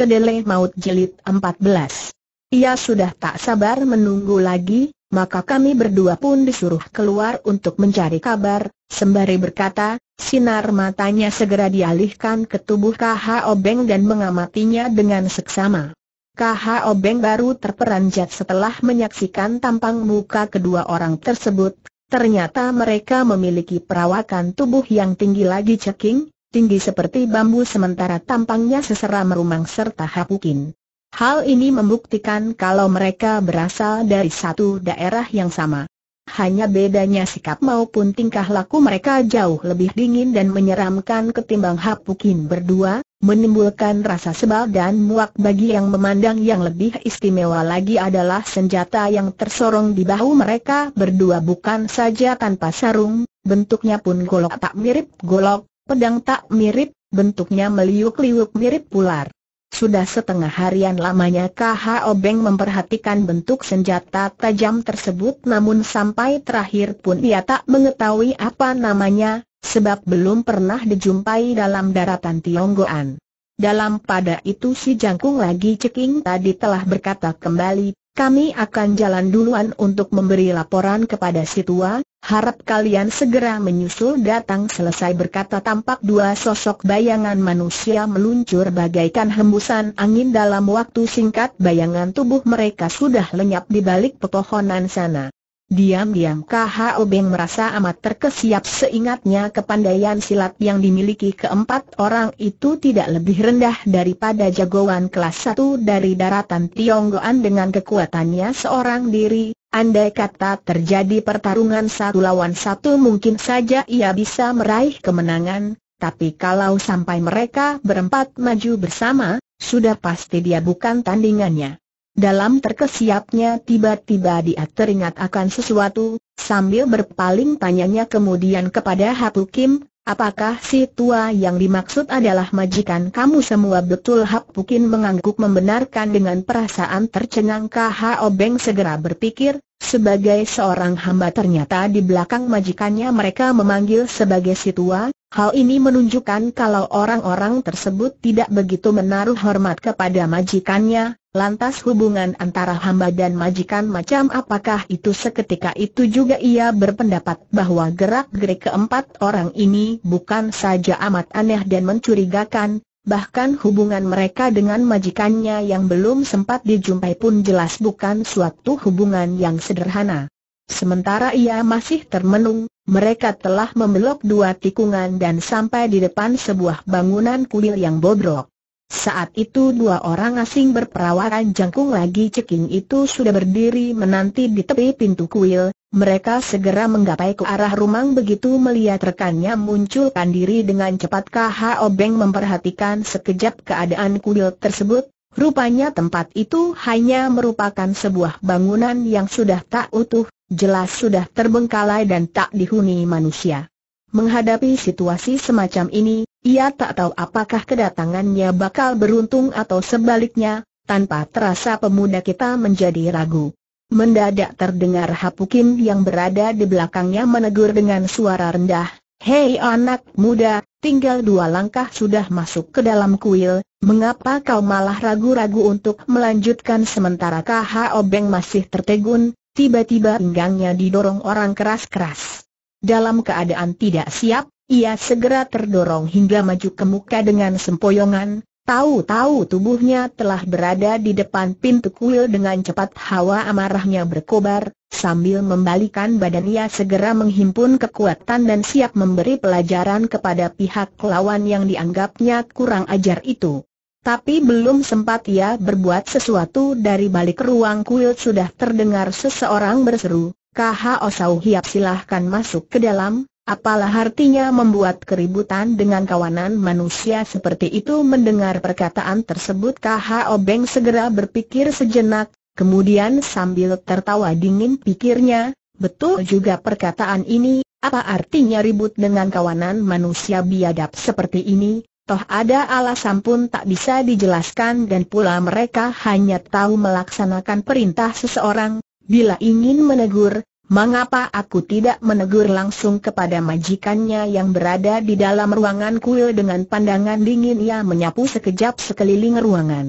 Kedele Maut jelit 14. Ia sudah tak sabar menunggu lagi, maka kami berdua pun disuruh keluar untuk mencari kabar, sembari berkata, sinar matanya segera dialihkan ke tubuh KH Obeng dan mengamatinya dengan seksama. KH Obeng baru terperanjat setelah menyaksikan tampang muka kedua orang tersebut, ternyata mereka memiliki perawakan tubuh yang tinggi lagi ceking, tinggi seperti bambu sementara tampangnya seseram merumang serta hapukin. Hal ini membuktikan kalau mereka berasal dari satu daerah yang sama. Hanya bedanya sikap maupun tingkah laku mereka jauh lebih dingin dan menyeramkan ketimbang Hapukin berdua, menimbulkan rasa sebal dan muak bagi yang memandang yang lebih istimewa lagi adalah senjata yang tersorong di bahu mereka berdua bukan saja tanpa sarung, bentuknya pun golok tak mirip golok, Pedang tak mirip, bentuknya meliuk-liuk mirip ular. Sudah setengah harian lamanya KH Obeng memperhatikan bentuk senjata tajam tersebut namun sampai terakhir pun ia tak mengetahui apa namanya, sebab belum pernah dijumpai dalam daratan Tionggoan. Dalam pada itu si jangkung lagi ceking tadi telah berkata kembali, kami akan jalan duluan untuk memberi laporan kepada si tua, harap kalian segera menyusul datang selesai berkata tampak dua sosok bayangan manusia meluncur bagaikan hembusan angin dalam waktu singkat bayangan tubuh mereka sudah lenyap di balik pepohonan sana. Diam-diam Obeng merasa amat terkesiap seingatnya kepandaian silat yang dimiliki keempat orang itu tidak lebih rendah daripada jagoan kelas satu dari daratan Tionggoan dengan kekuatannya seorang diri. Andai kata terjadi pertarungan satu lawan satu mungkin saja ia bisa meraih kemenangan, tapi kalau sampai mereka berempat maju bersama, sudah pasti dia bukan tandingannya. Dalam terkesiapnya tiba-tiba dia teringat akan sesuatu, sambil berpaling tanyanya kemudian kepada Hapu Kim, apakah si tua yang dimaksud adalah majikan kamu semua betul Hapu Kim mengangguk membenarkan dengan perasaan tercengang KH Obeng segera berpikir, sebagai seorang hamba ternyata di belakang majikannya mereka memanggil sebagai si tua, hal ini menunjukkan kalau orang-orang tersebut tidak begitu menaruh hormat kepada majikannya, Lantas hubungan antara hamba dan majikan macam apakah itu seketika itu juga ia berpendapat bahwa gerak-gerik keempat orang ini bukan saja amat aneh dan mencurigakan, bahkan hubungan mereka dengan majikannya yang belum sempat dijumpai pun jelas bukan suatu hubungan yang sederhana. Sementara ia masih termenung, mereka telah membelok dua tikungan dan sampai di depan sebuah bangunan kuil yang bobrok. Saat itu dua orang asing berperawakan jangkung lagi ceking itu sudah berdiri menanti di tepi pintu kuil, mereka segera menggapai ke arah rumang begitu melihat rekannya munculkan diri dengan cepat KH Obeng memperhatikan sekejap keadaan kuil tersebut, rupanya tempat itu hanya merupakan sebuah bangunan yang sudah tak utuh, jelas sudah terbengkalai dan tak dihuni manusia. Menghadapi situasi semacam ini, ia tak tahu apakah kedatangannya bakal beruntung atau sebaliknya, tanpa terasa pemuda kita menjadi ragu. Mendadak terdengar Hapukim yang berada di belakangnya menegur dengan suara rendah, Hei anak muda, tinggal dua langkah sudah masuk ke dalam kuil, mengapa kau malah ragu-ragu untuk melanjutkan sementara KH Obeng masih tertegun, tiba-tiba pinggangnya didorong orang keras-keras. Dalam keadaan tidak siap, ia segera terdorong hingga maju ke muka dengan sempoyongan, tahu-tahu tubuhnya telah berada di depan pintu kuil dengan cepat hawa amarahnya berkobar, sambil membalikan badan ia segera menghimpun kekuatan dan siap memberi pelajaran kepada pihak lawan yang dianggapnya kurang ajar itu. Tapi belum sempat ia berbuat sesuatu dari balik ruang kuil sudah terdengar seseorang berseru, Kaha Osau Hiap silahkan masuk ke dalam, Apalah artinya membuat keributan dengan kawanan manusia seperti itu mendengar perkataan tersebut KH Obeng segera berpikir sejenak, kemudian sambil tertawa dingin pikirnya, betul juga perkataan ini, apa artinya ribut dengan kawanan manusia biadab seperti ini, toh ada alasan pun tak bisa dijelaskan dan pula mereka hanya tahu melaksanakan perintah seseorang, bila ingin menegur, mengapa aku tidak menegur langsung kepada majikannya yang berada di dalam ruangan kuil dengan pandangan dingin ia menyapu sekejap sekeliling ruangan.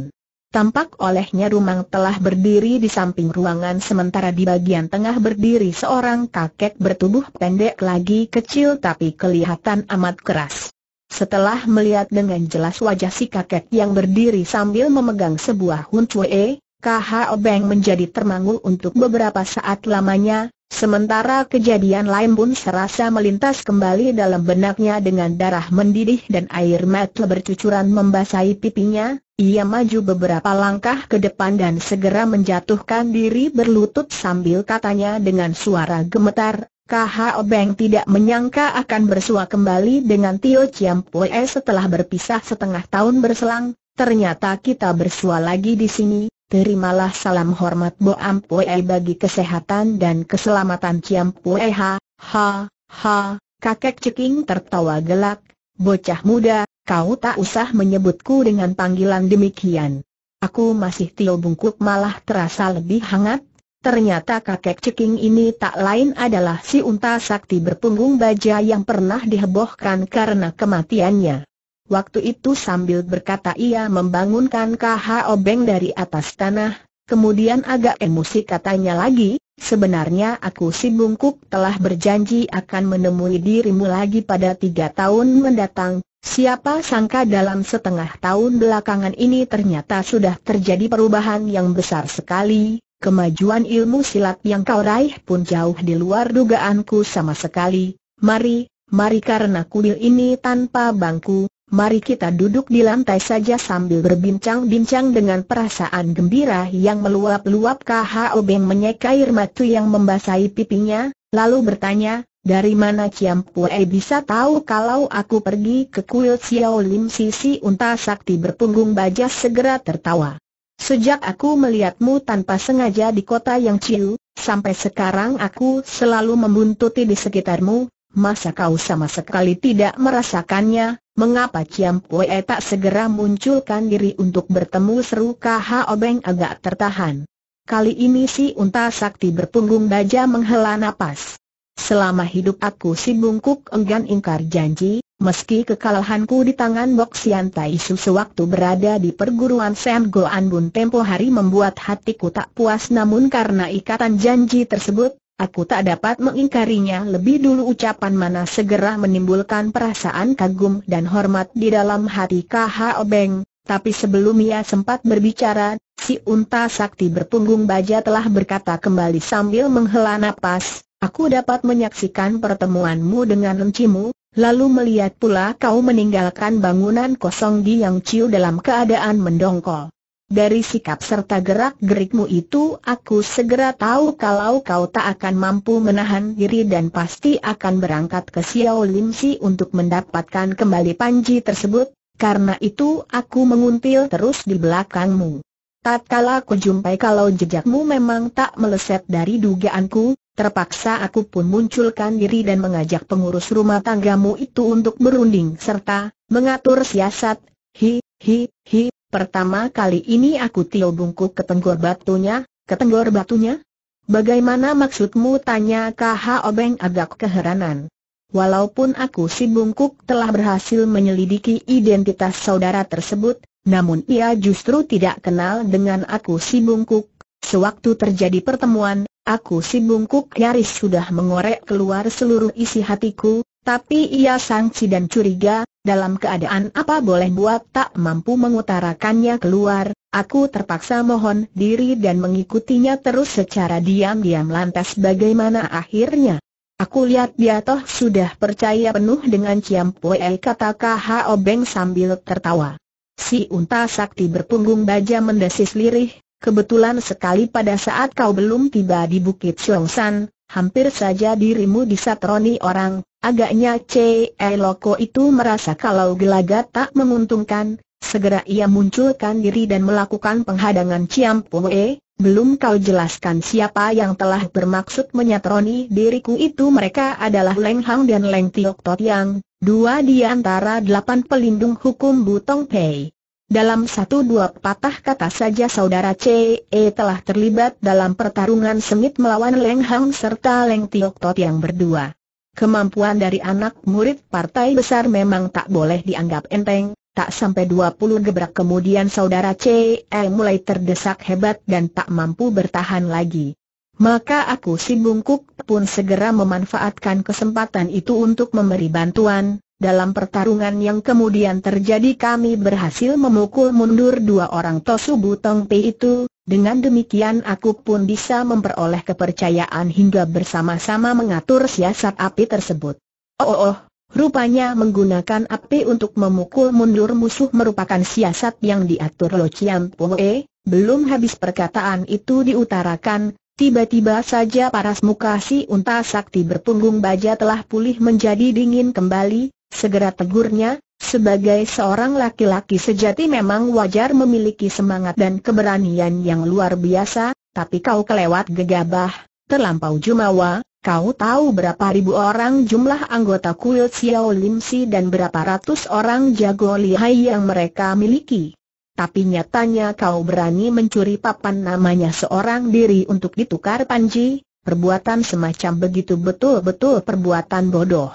Tampak olehnya Rumang telah berdiri di samping ruangan sementara di bagian tengah berdiri seorang kakek bertubuh pendek lagi kecil tapi kelihatan amat keras. Setelah melihat dengan jelas wajah si kakek yang berdiri sambil memegang sebuah huncue, KH Obeng menjadi termangu untuk beberapa saat lamanya, Sementara kejadian lain pun serasa melintas kembali dalam benaknya dengan darah mendidih dan air mata bercucuran membasahi pipinya, ia maju beberapa langkah ke depan dan segera menjatuhkan diri berlutut sambil katanya dengan suara gemetar, KHO Obeng tidak menyangka akan bersua kembali dengan Tio Chiam Pue setelah berpisah setengah tahun berselang, ternyata kita bersua lagi di sini, terimalah salam hormat Bo Ampue bagi kesehatan dan keselamatan Ciam Pue ha, ha, ha, kakek ceking tertawa gelak, bocah muda, kau tak usah menyebutku dengan panggilan demikian. Aku masih tio bungkuk malah terasa lebih hangat, ternyata kakek ceking ini tak lain adalah si unta sakti berpunggung baja yang pernah dihebohkan karena kematiannya. Waktu itu sambil berkata ia membangunkan KH Obeng dari atas tanah, kemudian agak emosi katanya lagi, Sebenarnya aku si bungkuk telah berjanji akan menemui dirimu lagi pada tiga tahun mendatang. Siapa sangka dalam setengah tahun belakangan ini ternyata sudah terjadi perubahan yang besar sekali. Kemajuan ilmu silat yang kau raih pun jauh di luar dugaanku sama sekali. Mari, mari karena kuil ini tanpa bangku, mari kita duduk di lantai saja sambil berbincang-bincang dengan perasaan gembira yang meluap-luap KHO Beng menyeka air matu yang membasahi pipinya, lalu bertanya, dari mana Ciam Pue bisa tahu kalau aku pergi ke kuil Xiao Lim Sisi Unta Sakti berpunggung baja segera tertawa. Sejak aku melihatmu tanpa sengaja di kota yang ciu, sampai sekarang aku selalu membuntuti di sekitarmu, masa kau sama sekali tidak merasakannya, mengapa Ciam Pue tak segera munculkan diri untuk bertemu seru Kaha Obeng agak tertahan. Kali ini si unta sakti berpunggung baja menghela napas. Selama hidup aku si bungkuk enggan ingkar janji, meski kekalahanku di tangan Bok Sian Tai Su sewaktu berada di perguruan Sam Goan Bun tempo hari membuat hatiku tak puas namun karena ikatan janji tersebut, Aku tak dapat mengingkarinya lebih dulu ucapan mana segera menimbulkan perasaan kagum dan hormat di dalam hati KH Obeng, tapi sebelum ia sempat berbicara, si unta sakti berpunggung baja telah berkata kembali sambil menghela nafas, Aku dapat menyaksikan pertemuanmu dengan encimu, lalu melihat pula kau meninggalkan bangunan kosong di Yang Ciu dalam keadaan mendongkol. Dari sikap serta gerak-gerikmu itu aku segera tahu kalau kau tak akan mampu menahan diri dan pasti akan berangkat ke Xiao Lim Si untuk mendapatkan kembali panji tersebut, karena itu aku menguntil terus di belakangmu. Tatkala aku jumpai kalau jejakmu memang tak meleset dari dugaanku, terpaksa aku pun munculkan diri dan mengajak pengurus rumah tanggamu itu untuk berunding serta mengatur siasat, hi, hi, hi, Pertama kali ini aku tiup bungkuk ke tenggor batunya, ke tenggor batunya? Bagaimana maksudmu tanya KH Obeng agak keheranan. Walaupun aku si bungkuk telah berhasil menyelidiki identitas saudara tersebut, namun ia justru tidak kenal dengan aku si bungkuk. Sewaktu terjadi pertemuan, aku si bungkuk nyaris sudah mengorek keluar seluruh isi hatiku, tapi ia sangsi dan curiga, dalam keadaan apa boleh buat tak mampu mengutarakannya keluar, aku terpaksa mohon diri dan mengikutinya terus secara diam-diam lantas bagaimana akhirnya. Aku lihat dia toh sudah percaya penuh dengan Ciam poe kata K.H.O. Beng sambil tertawa. Si unta sakti berpunggung baja mendesis lirih, kebetulan sekali pada saat kau belum tiba di Bukit Siongsan, hampir saja dirimu disatroni orang, agaknya C. E. Loko itu merasa kalau gelagat tak menguntungkan, segera ia munculkan diri dan melakukan penghadangan Ciam Pue, belum kau jelaskan siapa yang telah bermaksud menyatroni diriku itu mereka adalah Leng Hang dan Leng Tiok Tot Yang, dua di antara delapan pelindung hukum Butong Pei. Dalam satu dua patah kata saja saudara CE telah terlibat dalam pertarungan sengit melawan Leng Hang serta Leng Tiok Tot yang berdua. Kemampuan dari anak murid partai besar memang tak boleh dianggap enteng, tak sampai 20 gebrak kemudian saudara CE mulai terdesak hebat dan tak mampu bertahan lagi. Maka aku si bungkuk pun segera memanfaatkan kesempatan itu untuk memberi bantuan, dalam pertarungan yang kemudian terjadi kami berhasil memukul mundur dua orang Tosu Butong Pei itu, dengan demikian aku pun bisa memperoleh kepercayaan hingga bersama-sama mengatur siasat api tersebut. Oh, oh, oh, rupanya menggunakan api untuk memukul mundur musuh merupakan siasat yang diatur Lo Chiam e. belum habis perkataan itu diutarakan, Tiba-tiba saja paras muka si unta sakti berpunggung baja telah pulih menjadi dingin kembali, segera tegurnya, sebagai seorang laki-laki sejati memang wajar memiliki semangat dan keberanian yang luar biasa, tapi kau kelewat gegabah, terlampau jumawa, kau tahu berapa ribu orang jumlah anggota kuil Xiao Lim Si dan berapa ratus orang jago lihai yang mereka miliki. Tapi nyatanya kau berani mencuri papan namanya seorang diri untuk ditukar panji, perbuatan semacam begitu betul-betul perbuatan bodoh.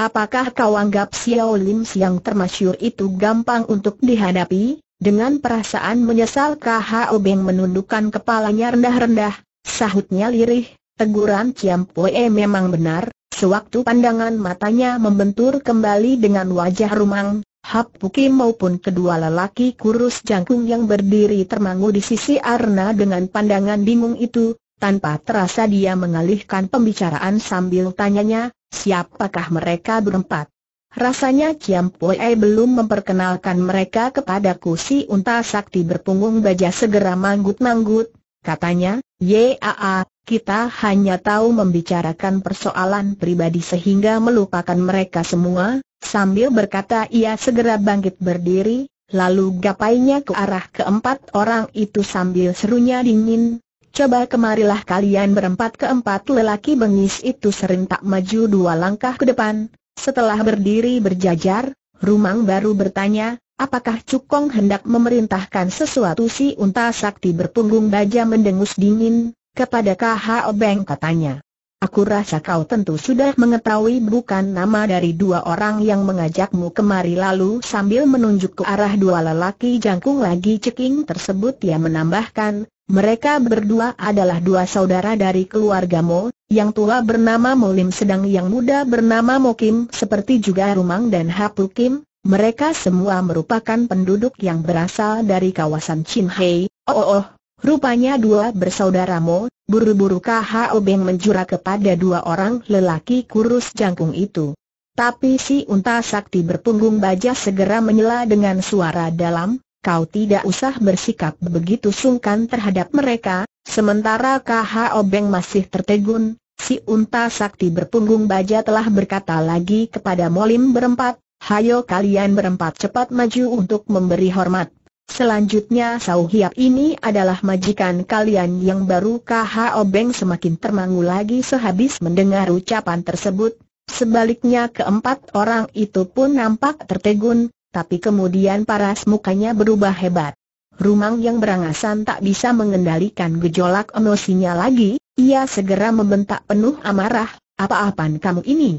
Apakah kau anggap Xiao Lim yang termasyur itu gampang untuk dihadapi? Dengan perasaan menyesal K.H.O. Beng menundukkan kepalanya rendah-rendah, sahutnya lirih, teguran Ciam Pue memang benar, sewaktu pandangan matanya membentur kembali dengan wajah rumang, Hap Puki maupun kedua lelaki kurus jangkung yang berdiri termangu di sisi Arna dengan pandangan bingung itu, tanpa terasa dia mengalihkan pembicaraan sambil tanyanya, Siapakah mereka berempat? Rasanya Ciam Poe belum memperkenalkan mereka kepadaku si unta sakti berpunggung baja segera manggut-manggut, katanya, Yaa, kita hanya tahu membicarakan persoalan pribadi sehingga melupakan mereka semua, sambil berkata ia segera bangkit berdiri, lalu gapainya ke arah keempat orang itu sambil serunya dingin, Coba kemarilah kalian berempat keempat lelaki bengis itu serentak maju dua langkah ke depan. Setelah berdiri berjajar, Rumang baru bertanya, apakah Cukong hendak memerintahkan sesuatu si unta sakti berpunggung baja mendengus dingin, kepada KHO Beng katanya. Aku rasa kau tentu sudah mengetahui bukan nama dari dua orang yang mengajakmu kemari lalu sambil menunjuk ke arah dua lelaki jangkung lagi ceking tersebut ia menambahkan, mereka berdua adalah dua saudara dari keluarga Mo, yang tua bernama Mo Lim sedang yang muda bernama Mo Kim seperti juga Rumang dan Hapu Kim, mereka semua merupakan penduduk yang berasal dari kawasan Hei. Oh, oh oh, rupanya dua bersaudara Mo, buru-buru KHO Beng menjura kepada dua orang lelaki kurus jangkung itu. Tapi si unta sakti berpunggung baja segera menyela dengan suara dalam, kau tidak usah bersikap begitu sungkan terhadap mereka, sementara KH Obeng masih tertegun, si unta sakti berpunggung baja telah berkata lagi kepada Molim berempat, hayo kalian berempat cepat maju untuk memberi hormat. Selanjutnya Sau Hiap ini adalah majikan kalian yang baru KH Obeng semakin termangu lagi sehabis mendengar ucapan tersebut, Sebaliknya keempat orang itu pun nampak tertegun, tapi kemudian paras mukanya berubah hebat. Rumang yang berangasan tak bisa mengendalikan gejolak emosinya lagi, ia segera membentak penuh amarah, apa-apaan kamu ini?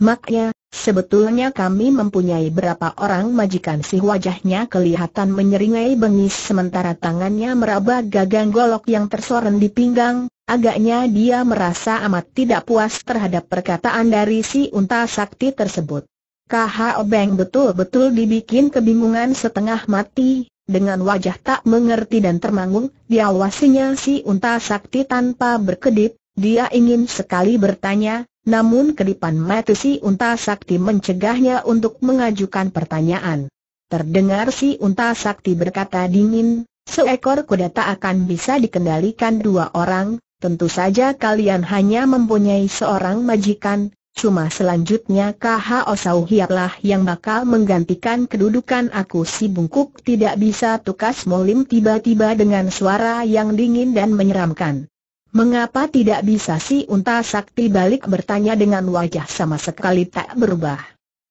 Maknya, sebetulnya kami mempunyai berapa orang majikan si wajahnya kelihatan menyeringai bengis sementara tangannya meraba gagang golok yang tersoren di pinggang, agaknya dia merasa amat tidak puas terhadap perkataan dari si unta sakti tersebut. KHO Obeng betul-betul dibikin kebingungan setengah mati, dengan wajah tak mengerti dan termangung, diawasinya si unta sakti tanpa berkedip, dia ingin sekali bertanya, namun kedipan mata si unta sakti mencegahnya untuk mengajukan pertanyaan. Terdengar si unta sakti berkata dingin, seekor kuda tak akan bisa dikendalikan dua orang, tentu saja kalian hanya mempunyai seorang majikan, Cuma selanjutnya KH Osau Hiaplah yang bakal menggantikan kedudukan aku si bungkuk tidak bisa tukas molim tiba-tiba dengan suara yang dingin dan menyeramkan. Mengapa tidak bisa si unta sakti balik bertanya dengan wajah sama sekali tak berubah.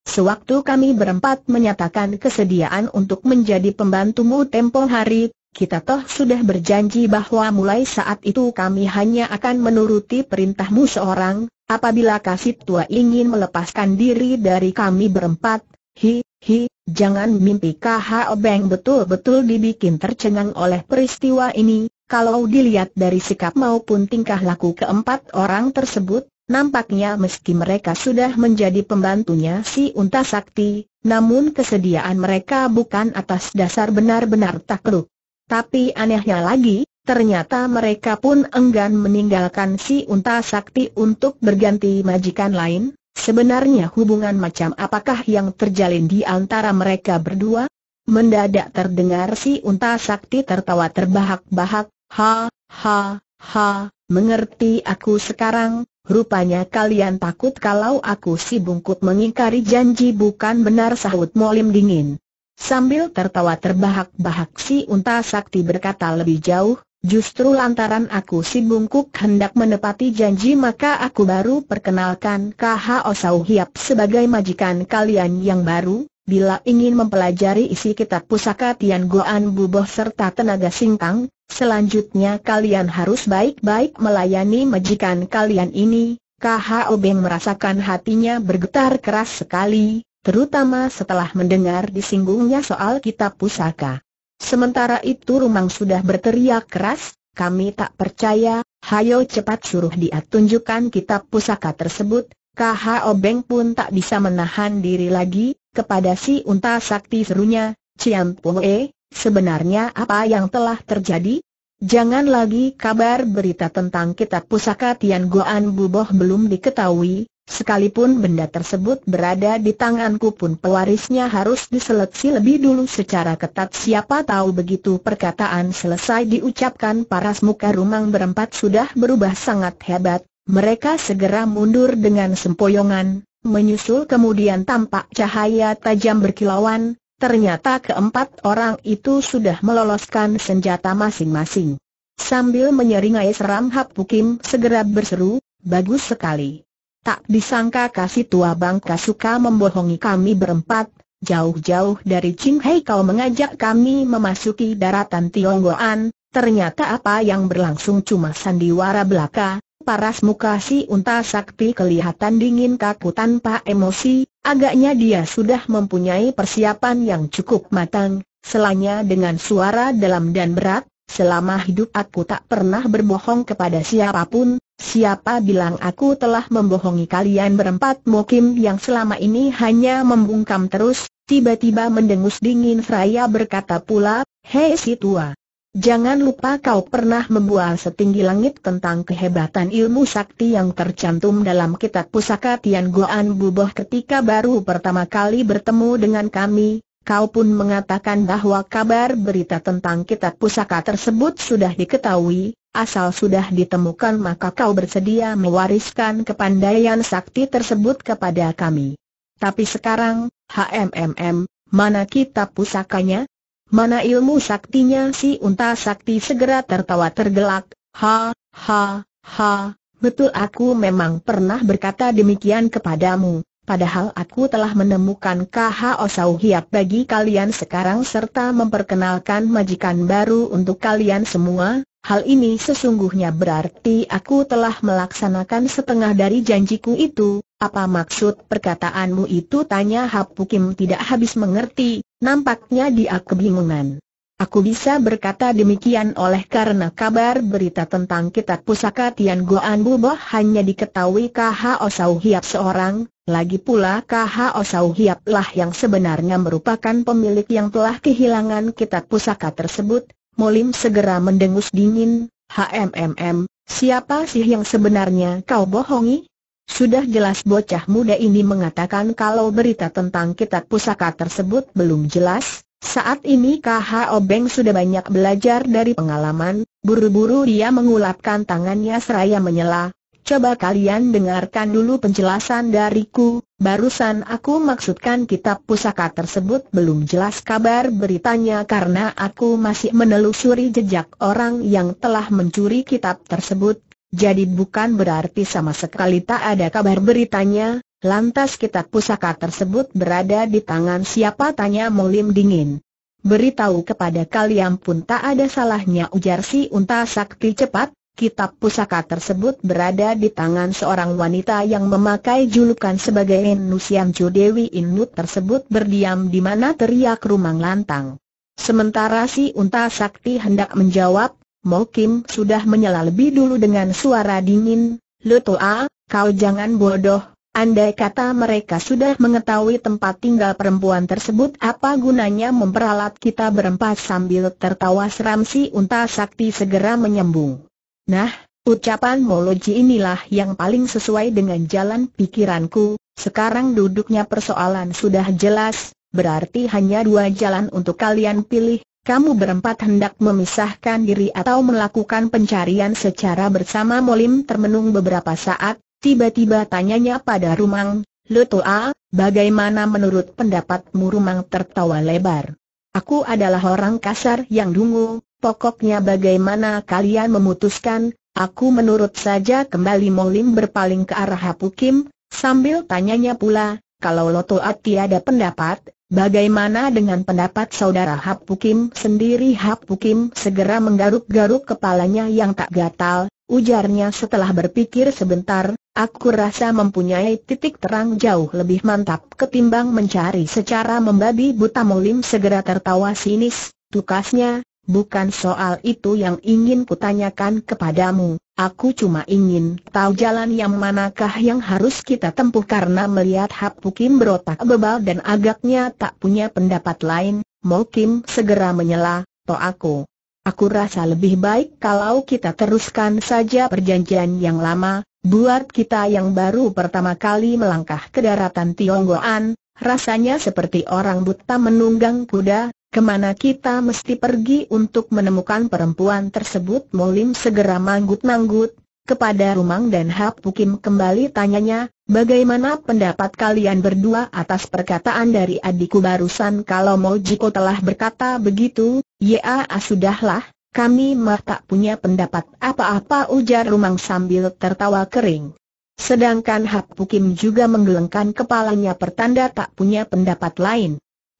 Sewaktu kami berempat menyatakan kesediaan untuk menjadi pembantumu tempo hari, kita toh sudah berjanji bahwa mulai saat itu kami hanya akan menuruti perintahmu seorang, apabila kasih tua ingin melepaskan diri dari kami berempat, hi, hi, jangan mimpi kah Obeng betul-betul dibikin tercengang oleh peristiwa ini, kalau dilihat dari sikap maupun tingkah laku keempat orang tersebut, Nampaknya meski mereka sudah menjadi pembantunya si Unta Sakti, namun kesediaan mereka bukan atas dasar benar-benar takluk. Tapi anehnya lagi, ternyata mereka pun enggan meninggalkan si unta sakti untuk berganti majikan lain. Sebenarnya hubungan macam apakah yang terjalin di antara mereka berdua? Mendadak terdengar si unta sakti tertawa terbahak-bahak, ha, ha, ha, mengerti aku sekarang, rupanya kalian takut kalau aku si bungkut mengingkari janji bukan benar sahut molim dingin. Sambil tertawa terbahak-bahak si unta sakti berkata lebih jauh, justru lantaran aku si bungkuk hendak menepati janji maka aku baru perkenalkan KH Osau Hiap sebagai majikan kalian yang baru, bila ingin mempelajari isi kitab pusaka Tian Goan Buboh serta tenaga singkang, selanjutnya kalian harus baik-baik melayani majikan kalian ini, KH Obeng merasakan hatinya bergetar keras sekali, terutama setelah mendengar disinggungnya soal kitab pusaka. Sementara itu Rumang sudah berteriak keras, kami tak percaya, hayo cepat suruh dia tunjukkan kitab pusaka tersebut, KH Obeng pun tak bisa menahan diri lagi, kepada si unta sakti serunya, Cian Pue, sebenarnya apa yang telah terjadi? Jangan lagi kabar berita tentang kitab pusaka Tian Goan Buboh belum diketahui, Sekalipun benda tersebut berada di tanganku pun pewarisnya harus diseleksi lebih dulu secara ketat siapa tahu begitu perkataan selesai diucapkan paras muka rumang berempat sudah berubah sangat hebat, mereka segera mundur dengan sempoyongan, menyusul kemudian tampak cahaya tajam berkilauan, ternyata keempat orang itu sudah meloloskan senjata masing-masing. Sambil menyeringai seram Hap Bukim segera berseru, bagus sekali. Tak disangka kasih tua bangka suka membohongi kami berempat, jauh-jauh dari Qinghai kau mengajak kami memasuki daratan Tionggoan, ternyata apa yang berlangsung cuma sandiwara belaka, paras muka si unta sakti kelihatan dingin kaku tanpa emosi, agaknya dia sudah mempunyai persiapan yang cukup matang, selanya dengan suara dalam dan berat, Selama hidup aku tak pernah berbohong kepada siapapun, Siapa bilang aku telah membohongi kalian berempat Mokim yang selama ini hanya membungkam terus, tiba-tiba mendengus dingin Fraya berkata pula, Hei si tua, jangan lupa kau pernah membual setinggi langit tentang kehebatan ilmu sakti yang tercantum dalam kitab pusaka Tian Goan Buboh ketika baru pertama kali bertemu dengan kami, kau pun mengatakan bahwa kabar berita tentang kitab pusaka tersebut sudah diketahui, Asal sudah ditemukan maka kau bersedia mewariskan kepandaian sakti tersebut kepada kami. Tapi sekarang, HMMM, mana kitab pusakanya? Mana ilmu saktinya si unta sakti segera tertawa tergelak, ha, ha, ha, betul aku memang pernah berkata demikian kepadamu, padahal aku telah menemukan KH Osau Hiap bagi kalian sekarang serta memperkenalkan majikan baru untuk kalian semua, Hal ini sesungguhnya berarti aku telah melaksanakan setengah dari janjiku itu. Apa maksud perkataanmu itu? Tanya Hapukim tidak habis mengerti, nampaknya dia kebingungan. Aku bisa berkata demikian oleh karena kabar berita tentang kitab pusaka Tian Goan Buboh hanya diketahui KH Osau Hiap seorang, lagi pula KH Osau Hiap lah yang sebenarnya merupakan pemilik yang telah kehilangan kitab pusaka tersebut, Molim segera mendengus dingin, HMMM, siapa sih yang sebenarnya kau bohongi? Sudah jelas bocah muda ini mengatakan kalau berita tentang kitab pusaka tersebut belum jelas, saat ini KH Obeng sudah banyak belajar dari pengalaman, buru-buru dia mengulapkan tangannya seraya menyela, Coba kalian dengarkan dulu penjelasan dariku, barusan aku maksudkan kitab pusaka tersebut belum jelas kabar beritanya karena aku masih menelusuri jejak orang yang telah mencuri kitab tersebut, jadi bukan berarti sama sekali tak ada kabar beritanya, lantas kitab pusaka tersebut berada di tangan siapa tanya Molim dingin. Beritahu kepada kalian pun tak ada salahnya ujar si unta sakti cepat, kitab pusaka tersebut berada di tangan seorang wanita yang memakai julukan sebagai Nusian Chu Dewi Inut tersebut berdiam di mana teriak rumang lantang. Sementara si unta sakti hendak menjawab, Mo Kim sudah menyela lebih dulu dengan suara dingin, Lutoa, kau jangan bodoh, Andai kata mereka sudah mengetahui tempat tinggal perempuan tersebut apa gunanya memperalat kita berempat sambil tertawa seram si unta sakti segera menyembung. Nah, ucapan Moloji inilah yang paling sesuai dengan jalan pikiranku, sekarang duduknya persoalan sudah jelas, berarti hanya dua jalan untuk kalian pilih, kamu berempat hendak memisahkan diri atau melakukan pencarian secara bersama Molim termenung beberapa saat, tiba-tiba tanyanya pada Rumang, Lutua, bagaimana menurut pendapatmu Rumang tertawa lebar? Aku adalah orang kasar yang dungu, Pokoknya bagaimana kalian memutuskan, aku menurut saja kembali Molim berpaling ke arah Hapukim, sambil tanyanya pula, kalau Loto tiada pendapat, bagaimana dengan pendapat saudara Hapukim sendiri Hapukim segera menggaruk-garuk kepalanya yang tak gatal, ujarnya setelah berpikir sebentar, aku rasa mempunyai titik terang jauh lebih mantap ketimbang mencari secara membabi buta Molim segera tertawa sinis, tukasnya, bukan soal itu yang ingin kutanyakan kepadamu, aku cuma ingin tahu jalan yang manakah yang harus kita tempuh karena melihat Hap Pukim berotak bebal dan agaknya tak punya pendapat lain, Mo Kim segera menyela, to aku. Aku rasa lebih baik kalau kita teruskan saja perjanjian yang lama, buat kita yang baru pertama kali melangkah ke daratan Tionggoan, rasanya seperti orang buta menunggang kuda, Kemana kita mesti pergi untuk menemukan perempuan tersebut Molim segera manggut-manggut Kepada Rumang dan Hap Bukim kembali tanyanya Bagaimana pendapat kalian berdua atas perkataan dari adikku barusan Kalau mau, Mojiko telah berkata begitu Ya sudahlah Kami mah tak punya pendapat apa-apa ujar Rumang sambil tertawa kering Sedangkan Hap Bukim juga menggelengkan kepalanya pertanda tak punya pendapat lain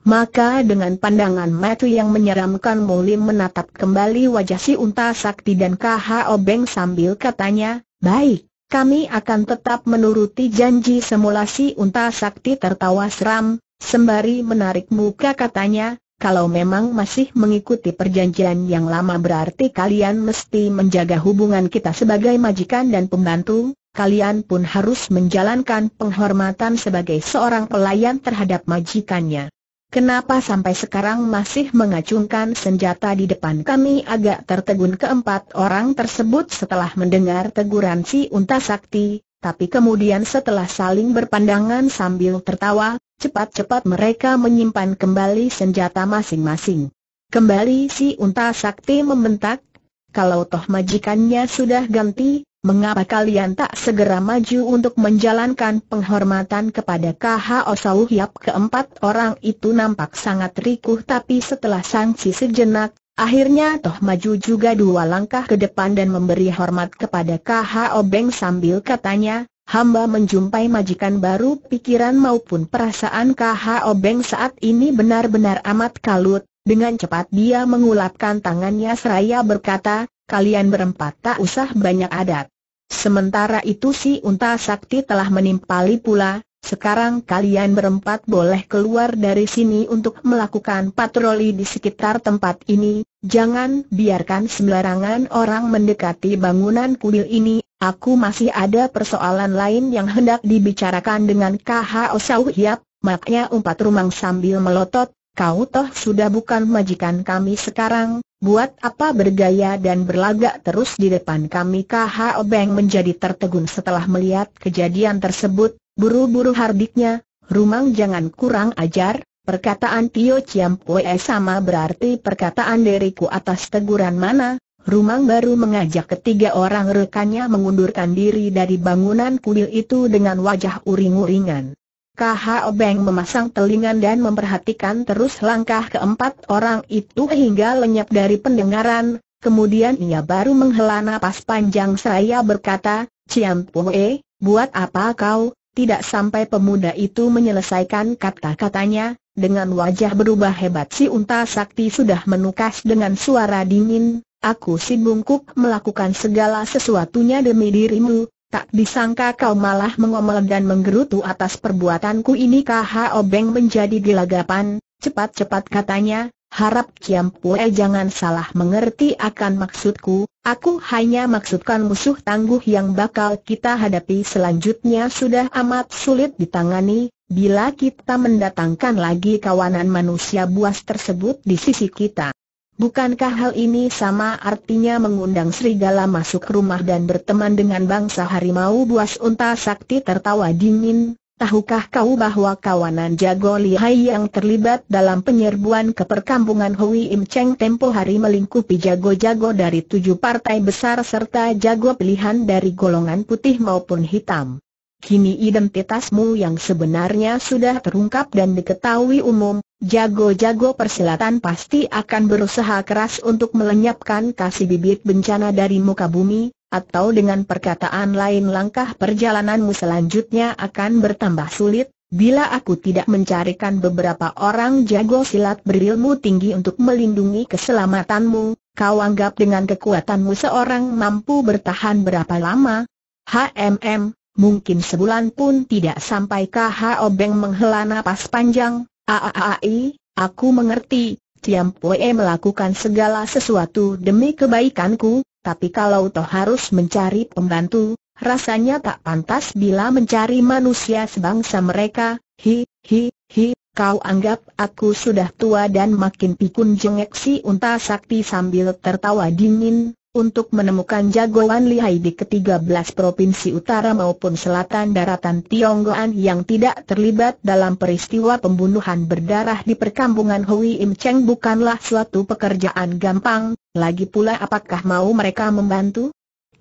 maka dengan pandangan mata yang menyeramkan Muli menatap kembali wajah si unta sakti dan KH Obeng sambil katanya, Baik, kami akan tetap menuruti janji semula si unta sakti tertawa seram, sembari menarik muka katanya, kalau memang masih mengikuti perjanjian yang lama berarti kalian mesti menjaga hubungan kita sebagai majikan dan pembantu, kalian pun harus menjalankan penghormatan sebagai seorang pelayan terhadap majikannya. Kenapa sampai sekarang masih mengacungkan senjata di depan kami agak tertegun keempat orang tersebut setelah mendengar teguran si unta sakti, tapi kemudian setelah saling berpandangan sambil tertawa, cepat-cepat mereka menyimpan kembali senjata masing-masing. Kembali si unta sakti membentak, kalau toh majikannya sudah ganti, Mengapa kalian tak segera maju untuk menjalankan penghormatan kepada KH Sau Hiap keempat orang itu nampak sangat rikuh tapi setelah sangsi sejenak, akhirnya toh maju juga dua langkah ke depan dan memberi hormat kepada KH Obeng sambil katanya, hamba menjumpai majikan baru pikiran maupun perasaan KH Obeng saat ini benar-benar amat kalut, dengan cepat dia mengulapkan tangannya seraya berkata, kalian berempat tak usah banyak adat. Sementara itu si unta sakti telah menimpali pula, sekarang kalian berempat boleh keluar dari sini untuk melakukan patroli di sekitar tempat ini, jangan biarkan sembarangan orang mendekati bangunan kuil ini, aku masih ada persoalan lain yang hendak dibicarakan dengan KHO Sauhiap, maknya umpat rumang sambil melotot, kau toh sudah bukan majikan kami sekarang, buat apa bergaya dan berlagak terus di depan kami KHO Obeng menjadi tertegun setelah melihat kejadian tersebut, buru-buru hardiknya, rumang jangan kurang ajar, perkataan Tio Chiam Pue sama berarti perkataan diriku atas teguran mana, Rumang baru mengajak ketiga orang rekannya mengundurkan diri dari bangunan kuil itu dengan wajah uring-uringan. K.H. obeng memasang telingan dan memperhatikan terus langkah keempat orang itu hingga lenyap dari pendengaran, kemudian ia baru menghela napas panjang seraya berkata, Ciam Pue, buat apa kau? Tidak sampai pemuda itu menyelesaikan kata-katanya, dengan wajah berubah hebat si unta sakti sudah menukas dengan suara dingin, Aku si bungkuk melakukan segala sesuatunya demi dirimu, Tak disangka kau malah mengomel dan menggerutu atas perbuatanku ini kah? Obeng menjadi gelagapan, cepat-cepat katanya, harap Kiam Pue jangan salah mengerti akan maksudku, aku hanya maksudkan musuh tangguh yang bakal kita hadapi selanjutnya sudah amat sulit ditangani, bila kita mendatangkan lagi kawanan manusia buas tersebut di sisi kita. Bukankah hal ini sama artinya mengundang serigala masuk rumah dan berteman dengan bangsa harimau buas unta sakti tertawa dingin? Tahukah kau bahwa kawanan jago lihai yang terlibat dalam penyerbuan ke perkampungan Hui Im Cheng tempo hari melingkupi jago-jago dari tujuh partai besar serta jago pilihan dari golongan putih maupun hitam? Kini identitasmu yang sebenarnya sudah terungkap dan diketahui umum, Jago-jago persilatan pasti akan berusaha keras untuk melenyapkan kasih bibit bencana dari muka bumi, atau dengan perkataan lain langkah perjalananmu selanjutnya akan bertambah sulit, bila aku tidak mencarikan beberapa orang jago silat berilmu tinggi untuk melindungi keselamatanmu, kau anggap dengan kekuatanmu seorang mampu bertahan berapa lama? HMM, mungkin sebulan pun tidak sampai KHO Beng menghela napas panjang, Aaai, aku mengerti, Tiam Pue melakukan segala sesuatu demi kebaikanku, tapi kalau toh harus mencari pembantu, rasanya tak pantas bila mencari manusia sebangsa mereka, hi, hi, hi, kau anggap aku sudah tua dan makin pikun jengek si unta sakti sambil tertawa dingin, untuk menemukan jagoan lihai di ketiga belas provinsi utara maupun selatan daratan Tionggoan yang tidak terlibat dalam peristiwa pembunuhan berdarah di perkampungan Hui Im Cheng bukanlah suatu pekerjaan gampang, lagi pula apakah mau mereka membantu?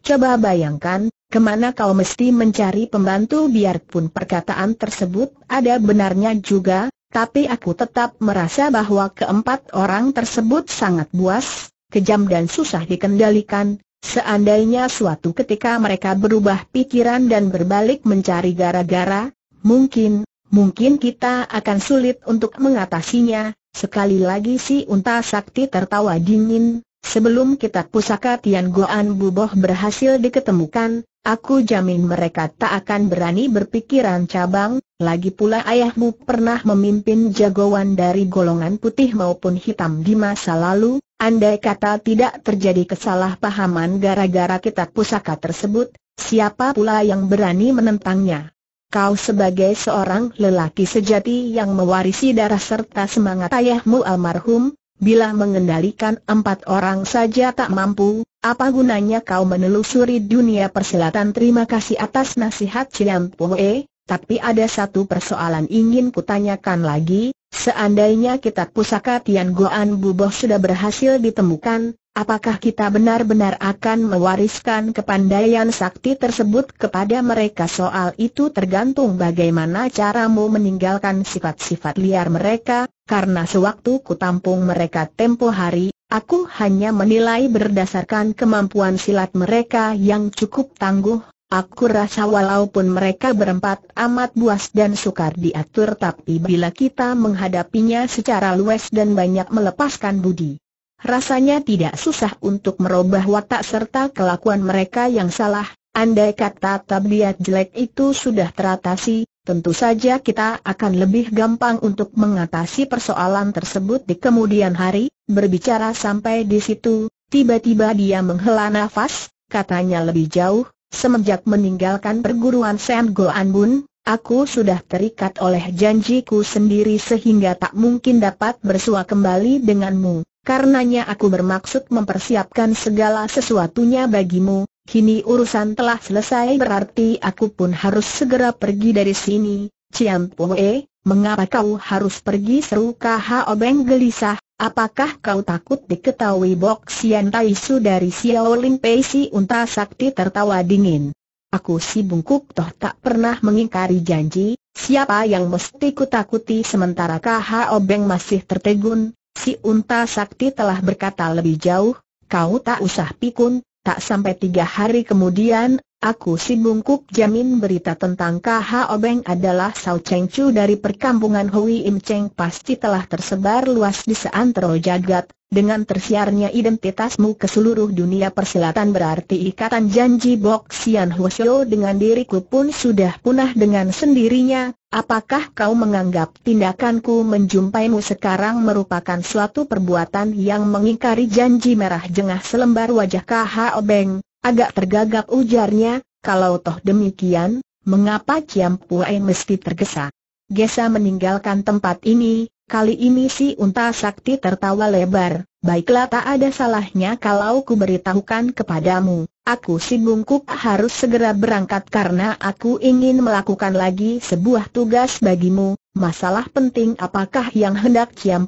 Coba bayangkan, kemana kau mesti mencari pembantu biarpun perkataan tersebut ada benarnya juga, tapi aku tetap merasa bahwa keempat orang tersebut sangat buas, kejam dan susah dikendalikan, seandainya suatu ketika mereka berubah pikiran dan berbalik mencari gara-gara, mungkin, mungkin kita akan sulit untuk mengatasinya, sekali lagi si unta sakti tertawa dingin, sebelum kita pusaka Tian Guan Buboh berhasil diketemukan, Aku jamin mereka tak akan berani berpikiran cabang, lagi pula ayahmu pernah memimpin jagoan dari golongan putih maupun hitam di masa lalu, Andai kata tidak terjadi kesalahpahaman gara-gara kitab pusaka tersebut, siapa pula yang berani menentangnya? Kau sebagai seorang lelaki sejati yang mewarisi darah serta semangat ayahmu almarhum, bila mengendalikan empat orang saja tak mampu, apa gunanya kau menelusuri dunia persilatan? Terima kasih atas nasihat Cian Pue, tapi ada satu persoalan ingin kutanyakan lagi, Seandainya kita pusaka Tian Goan Buboh sudah berhasil ditemukan, apakah kita benar-benar akan mewariskan kepandaian sakti tersebut kepada mereka soal itu tergantung bagaimana caramu meninggalkan sifat-sifat liar mereka, karena sewaktu kutampung mereka tempo hari, aku hanya menilai berdasarkan kemampuan silat mereka yang cukup tangguh, Aku rasa walaupun mereka berempat amat buas dan sukar diatur tapi bila kita menghadapinya secara luas dan banyak melepaskan budi Rasanya tidak susah untuk merubah watak serta kelakuan mereka yang salah Andai kata tabiat jelek itu sudah teratasi, tentu saja kita akan lebih gampang untuk mengatasi persoalan tersebut di kemudian hari Berbicara sampai di situ, tiba-tiba dia menghela nafas, katanya lebih jauh Semenjak meninggalkan perguruan Sam Go Bun, aku sudah terikat oleh janjiku sendiri sehingga tak mungkin dapat bersua kembali denganmu. Karenanya aku bermaksud mempersiapkan segala sesuatunya bagimu. Kini urusan telah selesai berarti aku pun harus segera pergi dari sini. Ciam Pue, mengapa kau harus pergi seru Kah Obeng gelisah, Apakah kau takut diketahui Bok Sian Tai Su dari Xiao Lin Pei Si Unta Sakti tertawa dingin. Aku si bungkuk toh tak pernah mengingkari janji, siapa yang mesti kutakuti sementara KH Obeng masih tertegun, si Unta Sakti telah berkata lebih jauh, kau tak usah pikun, tak sampai tiga hari kemudian, Aku si bungkuk jamin berita tentang KH Obeng adalah Sao Cheng Chu dari perkampungan Hui Im Cheng pasti telah tersebar luas di seantero jagat, dengan tersiarnya identitasmu ke seluruh dunia persilatan berarti ikatan janji Bok Sian Hwasyo dengan diriku pun sudah punah dengan sendirinya, apakah kau menganggap tindakanku menjumpaimu sekarang merupakan suatu perbuatan yang mengingkari janji merah jengah selembar wajah KH Obeng? Agak tergagap ujarnya, kalau toh demikian, mengapa Ciam mesti tergesa? Gesa meninggalkan tempat ini, kali ini si unta sakti tertawa lebar, baiklah tak ada salahnya kalau ku beritahukan kepadamu, aku si bungkuk harus segera berangkat karena aku ingin melakukan lagi sebuah tugas bagimu, masalah penting apakah yang hendak Ciam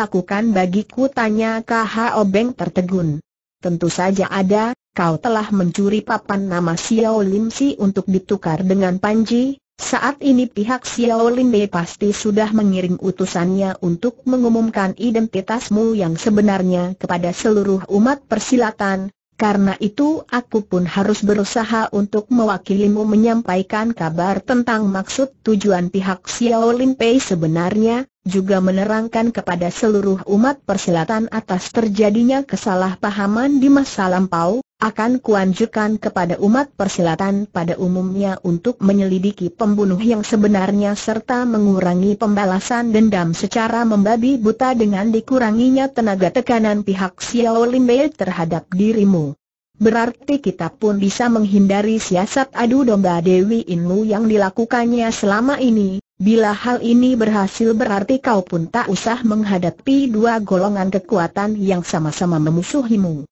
lakukan bagiku tanya KHO Beng tertegun. Tentu saja ada, kau telah mencuri papan nama Xiao Lim Si untuk ditukar dengan Panji, saat ini pihak Xiao Lim Bei pasti sudah mengirim utusannya untuk mengumumkan identitasmu yang sebenarnya kepada seluruh umat persilatan, karena itu aku pun harus berusaha untuk mewakilimu menyampaikan kabar tentang maksud tujuan pihak Xiao Lim Pei sebenarnya, juga menerangkan kepada seluruh umat persilatan atas terjadinya kesalahpahaman di masa lampau, akan kuanjurkan kepada umat persilatan pada umumnya untuk menyelidiki pembunuh yang sebenarnya serta mengurangi pembalasan dendam secara membabi buta dengan dikuranginya tenaga tekanan pihak Xiao Limbe terhadap dirimu. Berarti kita pun bisa menghindari siasat adu domba Dewi Inmu yang dilakukannya selama ini, bila hal ini berhasil berarti kau pun tak usah menghadapi dua golongan kekuatan yang sama-sama memusuhimu.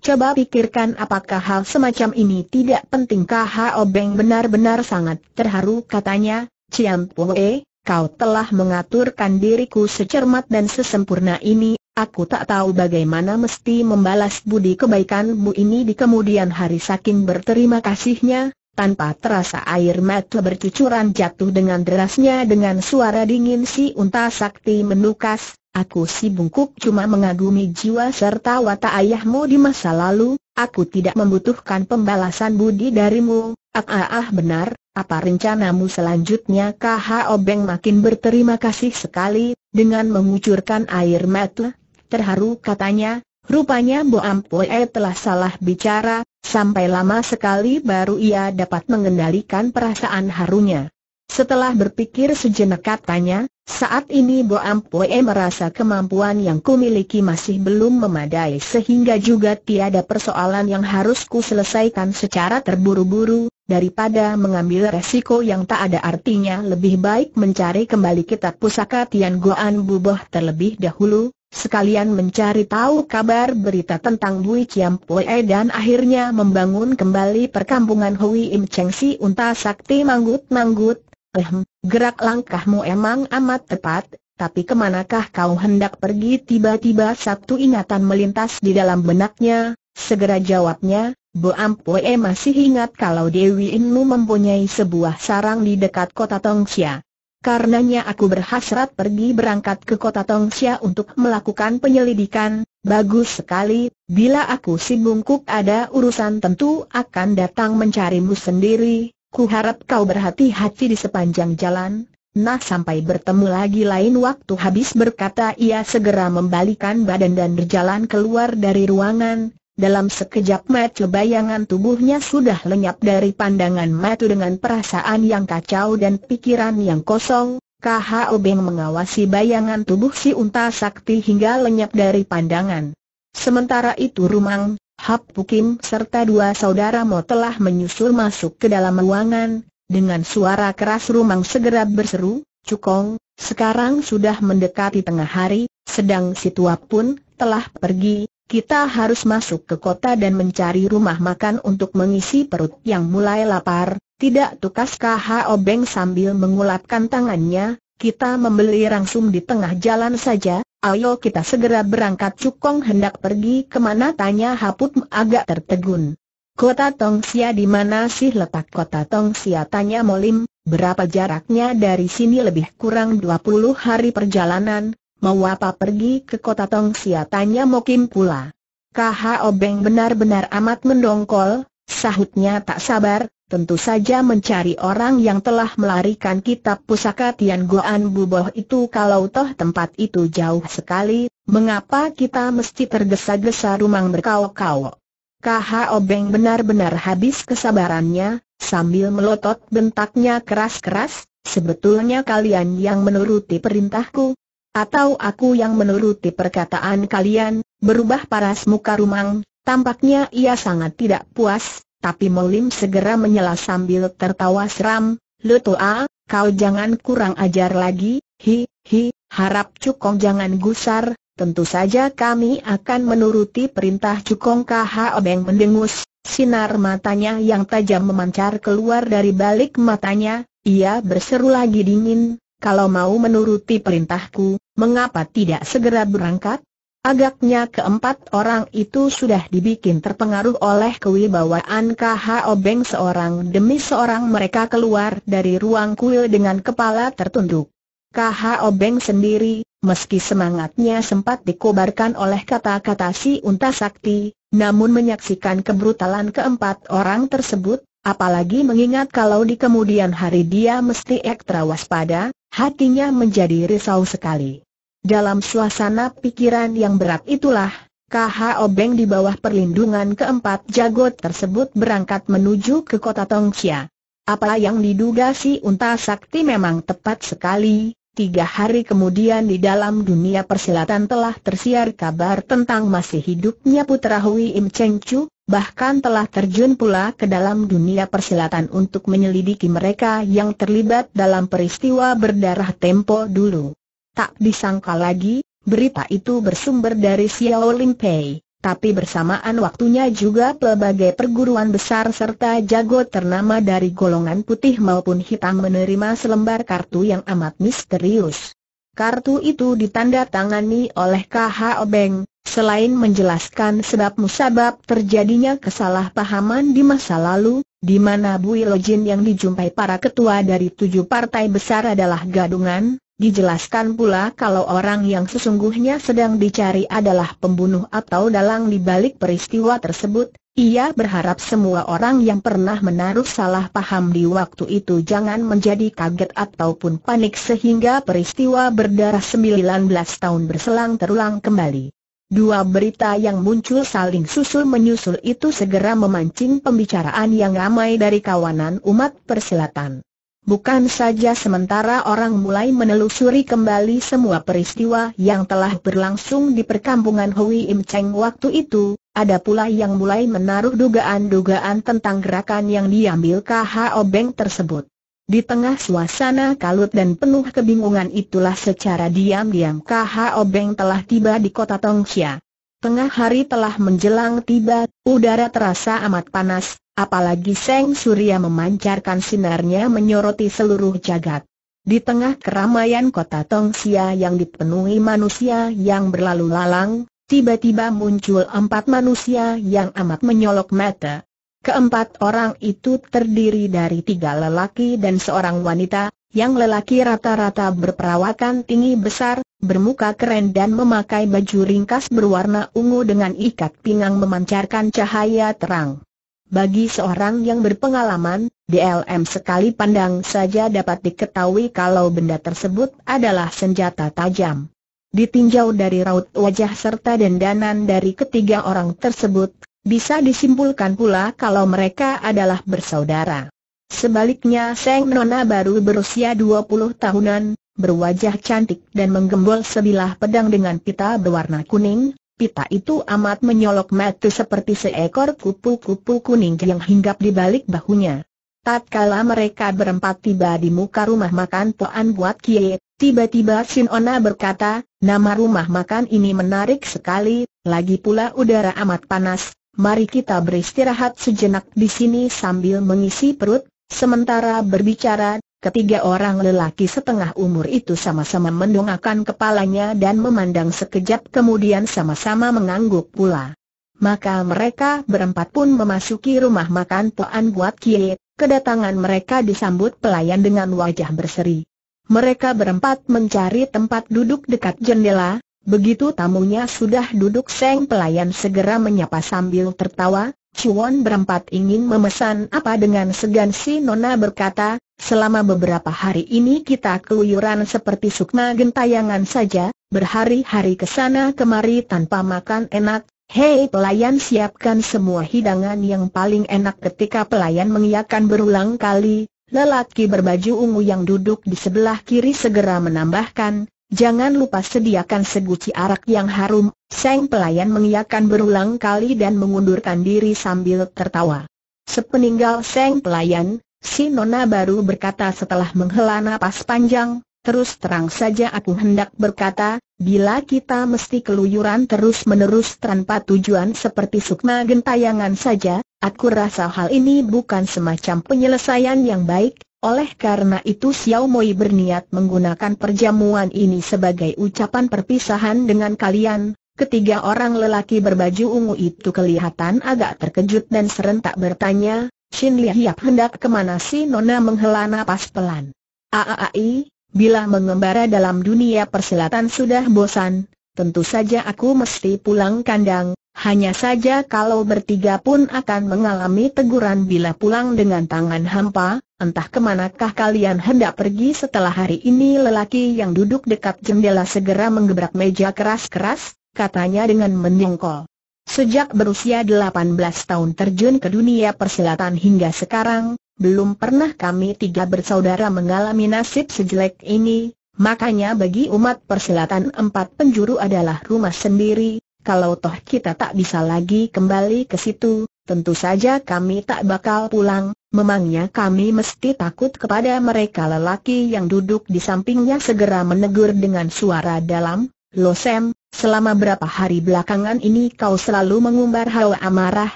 Coba pikirkan apakah hal semacam ini tidak penting kah Obeng benar-benar sangat terharu katanya, Ciam Pue, kau telah mengaturkan diriku secermat dan sesempurna ini, aku tak tahu bagaimana mesti membalas budi kebaikanmu ini di kemudian hari saking berterima kasihnya, tanpa terasa air mata bercucuran jatuh dengan derasnya dengan suara dingin si unta sakti menukas, Aku si bungkuk cuma mengagumi jiwa serta watak ayahmu di masa lalu, aku tidak membutuhkan pembalasan budi darimu. Ah ah, ah benar, apa rencanamu selanjutnya KH Obeng makin berterima kasih sekali, dengan mengucurkan air mata. Terharu katanya, rupanya Bo Ampoe telah salah bicara, sampai lama sekali baru ia dapat mengendalikan perasaan harunya. Setelah berpikir sejenak katanya, saat ini Bo Ampue merasa kemampuan yang kumiliki masih belum memadai sehingga juga tiada persoalan yang harus ku selesaikan secara terburu-buru, daripada mengambil resiko yang tak ada artinya lebih baik mencari kembali kitab pusaka Tian Goan Buboh terlebih dahulu, sekalian mencari tahu kabar berita tentang Bui Chiam Pue dan akhirnya membangun kembali perkampungan Hui Im Cheng Si Unta Sakti Manggut-Manggut, Ehm, gerak langkahmu emang amat tepat, tapi kemanakah kau hendak pergi tiba-tiba satu ingatan melintas di dalam benaknya, segera jawabnya, Bu Ampue eh, masih ingat kalau Dewi Inmu mempunyai sebuah sarang di dekat kota Tongsia. Karenanya aku berhasrat pergi berangkat ke kota Tongxia untuk melakukan penyelidikan, bagus sekali, bila aku si bungkuk ada urusan tentu akan datang mencarimu sendiri, Ku harap kau berhati-hati di sepanjang jalan, nah sampai bertemu lagi lain waktu habis berkata ia segera membalikan badan dan berjalan keluar dari ruangan, dalam sekejap mata bayangan tubuhnya sudah lenyap dari pandangan mata dengan perasaan yang kacau dan pikiran yang kosong. KH Obeng mengawasi bayangan tubuh si unta sakti hingga lenyap dari pandangan. Sementara itu Rumang, Hap Bukim serta dua saudara Mo telah menyusul masuk ke dalam ruangan, dengan suara keras Rumang segera berseru, Cukong, sekarang sudah mendekati tengah hari, sedang si tua pun telah pergi, kita harus masuk ke kota dan mencari rumah makan untuk mengisi perut yang mulai lapar, tidak tukas KH Obeng sambil mengulapkan tangannya, kita membeli langsung di tengah jalan saja, Ayo kita segera berangkat Cukong hendak pergi kemana tanya Haput agak tertegun. Kota Tongsia di mana sih letak kota Tongsia tanya Molim, berapa jaraknya dari sini lebih kurang 20 hari perjalanan, mau apa pergi ke kota Tongsia tanya Mokim pula. KH Obeng benar-benar amat mendongkol, sahutnya tak sabar, tentu saja mencari orang yang telah melarikan kitab pusaka Tian Goan Buboh itu kalau toh tempat itu jauh sekali, mengapa kita mesti tergesa-gesa rumang berkau-kau? KH Obeng benar-benar habis kesabarannya, sambil melotot bentaknya keras-keras, sebetulnya kalian yang menuruti perintahku, atau aku yang menuruti perkataan kalian, berubah paras muka rumang, tampaknya ia sangat tidak puas, tapi Molim segera menyela sambil tertawa seram, Lutoa, kau jangan kurang ajar lagi, hi, hi, harap Cukong jangan gusar, tentu saja kami akan menuruti perintah Cukong KH Obeng mendengus, sinar matanya yang tajam memancar keluar dari balik matanya, ia berseru lagi dingin, kalau mau menuruti perintahku, mengapa tidak segera berangkat? Agaknya keempat orang itu sudah dibikin terpengaruh oleh kewibawaan KH Obeng seorang demi seorang mereka keluar dari ruang kuil dengan kepala tertunduk. KH Obeng sendiri, meski semangatnya sempat dikobarkan oleh kata-kata si unta sakti, namun menyaksikan kebrutalan keempat orang tersebut, apalagi mengingat kalau di kemudian hari dia mesti ekstra waspada, hatinya menjadi risau sekali. Dalam suasana pikiran yang berat itulah, KH Obeng di bawah perlindungan keempat jagot tersebut berangkat menuju ke kota Tongxia. Apa yang diduga si Unta Sakti memang tepat sekali, tiga hari kemudian di dalam dunia persilatan telah tersiar kabar tentang masih hidupnya putra Hui Im Cheng Chu, bahkan telah terjun pula ke dalam dunia persilatan untuk menyelidiki mereka yang terlibat dalam peristiwa berdarah tempo dulu. Tak disangka lagi, berita itu bersumber dari Xiao Lim Tapi bersamaan waktunya juga pelbagai perguruan besar serta jago ternama dari golongan putih maupun hitam menerima selembar kartu yang amat misterius. Kartu itu ditandatangani oleh KH Obeng, selain menjelaskan sebab musabab terjadinya kesalahpahaman di masa lalu, di mana Bui Lojin yang dijumpai para ketua dari tujuh partai besar adalah gadungan, Dijelaskan pula kalau orang yang sesungguhnya sedang dicari adalah pembunuh atau dalang di balik peristiwa tersebut, ia berharap semua orang yang pernah menaruh salah paham di waktu itu jangan menjadi kaget ataupun panik sehingga peristiwa berdarah 19 tahun berselang terulang kembali. Dua berita yang muncul saling susul menyusul itu segera memancing pembicaraan yang ramai dari kawanan umat persilatan. Bukan saja sementara orang mulai menelusuri kembali semua peristiwa yang telah berlangsung di perkampungan Hui Im Cheng waktu itu, ada pula yang mulai menaruh dugaan-dugaan tentang gerakan yang diambil KHO Beng tersebut. Di tengah suasana kalut dan penuh kebingungan itulah secara diam-diam KHO Beng telah tiba di kota Tongxia. Tengah hari telah menjelang tiba, udara terasa amat panas, apalagi Seng Surya memancarkan sinarnya menyoroti seluruh jagat. Di tengah keramaian kota Tongsia yang dipenuhi manusia yang berlalu lalang, tiba-tiba muncul empat manusia yang amat menyolok mata. Keempat orang itu terdiri dari tiga lelaki dan seorang wanita, yang lelaki rata-rata berperawakan tinggi besar, bermuka keren dan memakai baju ringkas berwarna ungu dengan ikat pinggang memancarkan cahaya terang. Bagi seorang yang berpengalaman, DLM sekali pandang saja dapat diketahui kalau benda tersebut adalah senjata tajam. Ditinjau dari raut wajah serta dendanan dari ketiga orang tersebut, bisa disimpulkan pula kalau mereka adalah bersaudara. Sebaliknya Seng Nona baru berusia 20 tahunan, berwajah cantik dan menggembol sebilah pedang dengan pita berwarna kuning, pita itu amat menyolok mata seperti seekor kupu-kupu kuning yang hinggap di balik bahunya. Tatkala mereka berempat tiba di muka rumah makan Toan Buat Kie, tiba-tiba Sinona berkata, nama rumah makan ini menarik sekali, lagi pula udara amat panas, mari kita beristirahat sejenak di sini sambil mengisi perut, Sementara berbicara, ketiga orang lelaki setengah umur itu sama-sama mendongakkan kepalanya dan memandang sekejap kemudian sama-sama mengangguk pula. Maka mereka berempat pun memasuki rumah makan Toan Guat Kie, kedatangan mereka disambut pelayan dengan wajah berseri. Mereka berempat mencari tempat duduk dekat jendela, begitu tamunya sudah duduk Seng pelayan segera menyapa sambil tertawa, Cuan berempat ingin memesan apa dengan segan si Nona berkata, selama beberapa hari ini kita keluyuran seperti sukma gentayangan saja, berhari-hari kesana kemari tanpa makan enak, hei pelayan siapkan semua hidangan yang paling enak ketika pelayan mengiakan berulang kali, lelaki berbaju ungu yang duduk di sebelah kiri segera menambahkan, Jangan lupa sediakan seguci arak yang harum, sang pelayan mengiakan berulang kali dan mengundurkan diri sambil tertawa. Sepeninggal sang pelayan, si Nona baru berkata setelah menghela napas panjang, terus terang saja aku hendak berkata, bila kita mesti keluyuran terus-menerus tanpa tujuan seperti sukma gentayangan saja, aku rasa hal ini bukan semacam penyelesaian yang baik, oleh karena itu Xiao Moi berniat menggunakan perjamuan ini sebagai ucapan perpisahan dengan kalian. Ketiga orang lelaki berbaju ungu itu kelihatan agak terkejut dan serentak bertanya, Xin Li hendak kemana si Nona menghela napas pelan. Aai, bila mengembara dalam dunia persilatan sudah bosan, tentu saja aku mesti pulang kandang, hanya saja kalau bertiga pun akan mengalami teguran bila pulang dengan tangan hampa, entah kemanakah kalian hendak pergi setelah hari ini lelaki yang duduk dekat jendela segera menggebrak meja keras-keras, katanya dengan menyongkol. Sejak berusia 18 tahun terjun ke dunia persilatan hingga sekarang, belum pernah kami tiga bersaudara mengalami nasib sejelek ini, makanya bagi umat persilatan empat penjuru adalah rumah sendiri, kalau toh kita tak bisa lagi kembali ke situ, tentu saja kami tak bakal pulang, memangnya kami mesti takut kepada mereka lelaki yang duduk di sampingnya segera menegur dengan suara dalam, Lo Sam, selama berapa hari belakangan ini kau selalu mengumbar hawa amarah,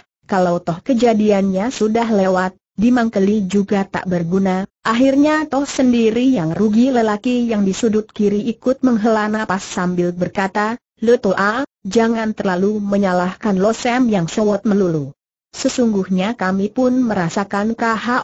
kalau toh kejadiannya sudah lewat, dimangkeli juga tak berguna, akhirnya toh sendiri yang rugi lelaki yang di sudut kiri ikut menghela napas sambil berkata, Lutoa, jangan terlalu menyalahkan Losem yang sewot melulu. Sesungguhnya kami pun merasakan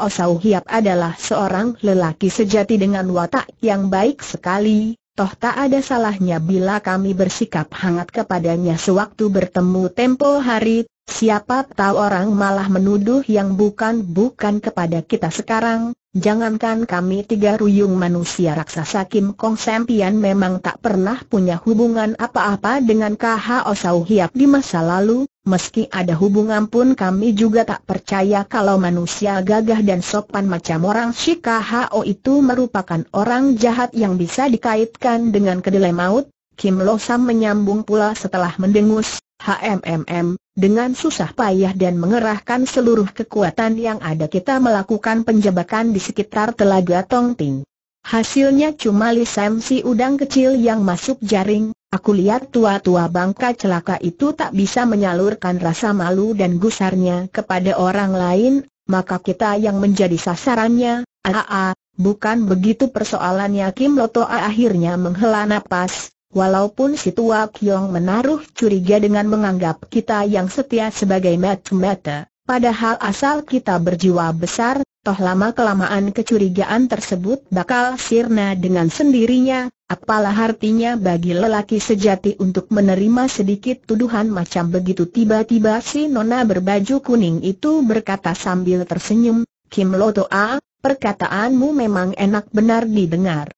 Osau Hiap adalah seorang lelaki sejati dengan watak yang baik sekali, toh tak ada salahnya bila kami bersikap hangat kepadanya sewaktu bertemu tempo hari, Siapa tahu orang malah menuduh yang bukan-bukan kepada kita sekarang, jangankan kami tiga ruyung manusia raksasa Kim Kong Sempian memang tak pernah punya hubungan apa-apa dengan KH Osau Hiap di masa lalu, meski ada hubungan pun kami juga tak percaya kalau manusia gagah dan sopan macam orang si KHO itu merupakan orang jahat yang bisa dikaitkan dengan kedelai maut, Kim Losam menyambung pula setelah mendengus, HMMM, dengan susah payah dan mengerahkan seluruh kekuatan yang ada kita melakukan penjebakan di sekitar Telaga Tongting. Hasilnya cuma lisensi udang kecil yang masuk jaring, aku lihat tua-tua bangka celaka itu tak bisa menyalurkan rasa malu dan gusarnya kepada orang lain, maka kita yang menjadi sasarannya, aa, bukan begitu persoalannya Kim Loto akhirnya menghela napas, Walaupun si tua Kiong menaruh curiga dengan menganggap kita yang setia sebagai mata-mata, padahal asal kita berjiwa besar, toh lama-kelamaan kecurigaan tersebut bakal sirna dengan sendirinya, apalah artinya bagi lelaki sejati untuk menerima sedikit tuduhan macam begitu tiba-tiba si nona berbaju kuning itu berkata sambil tersenyum, Kim Lotoa, perkataanmu memang enak benar didengar.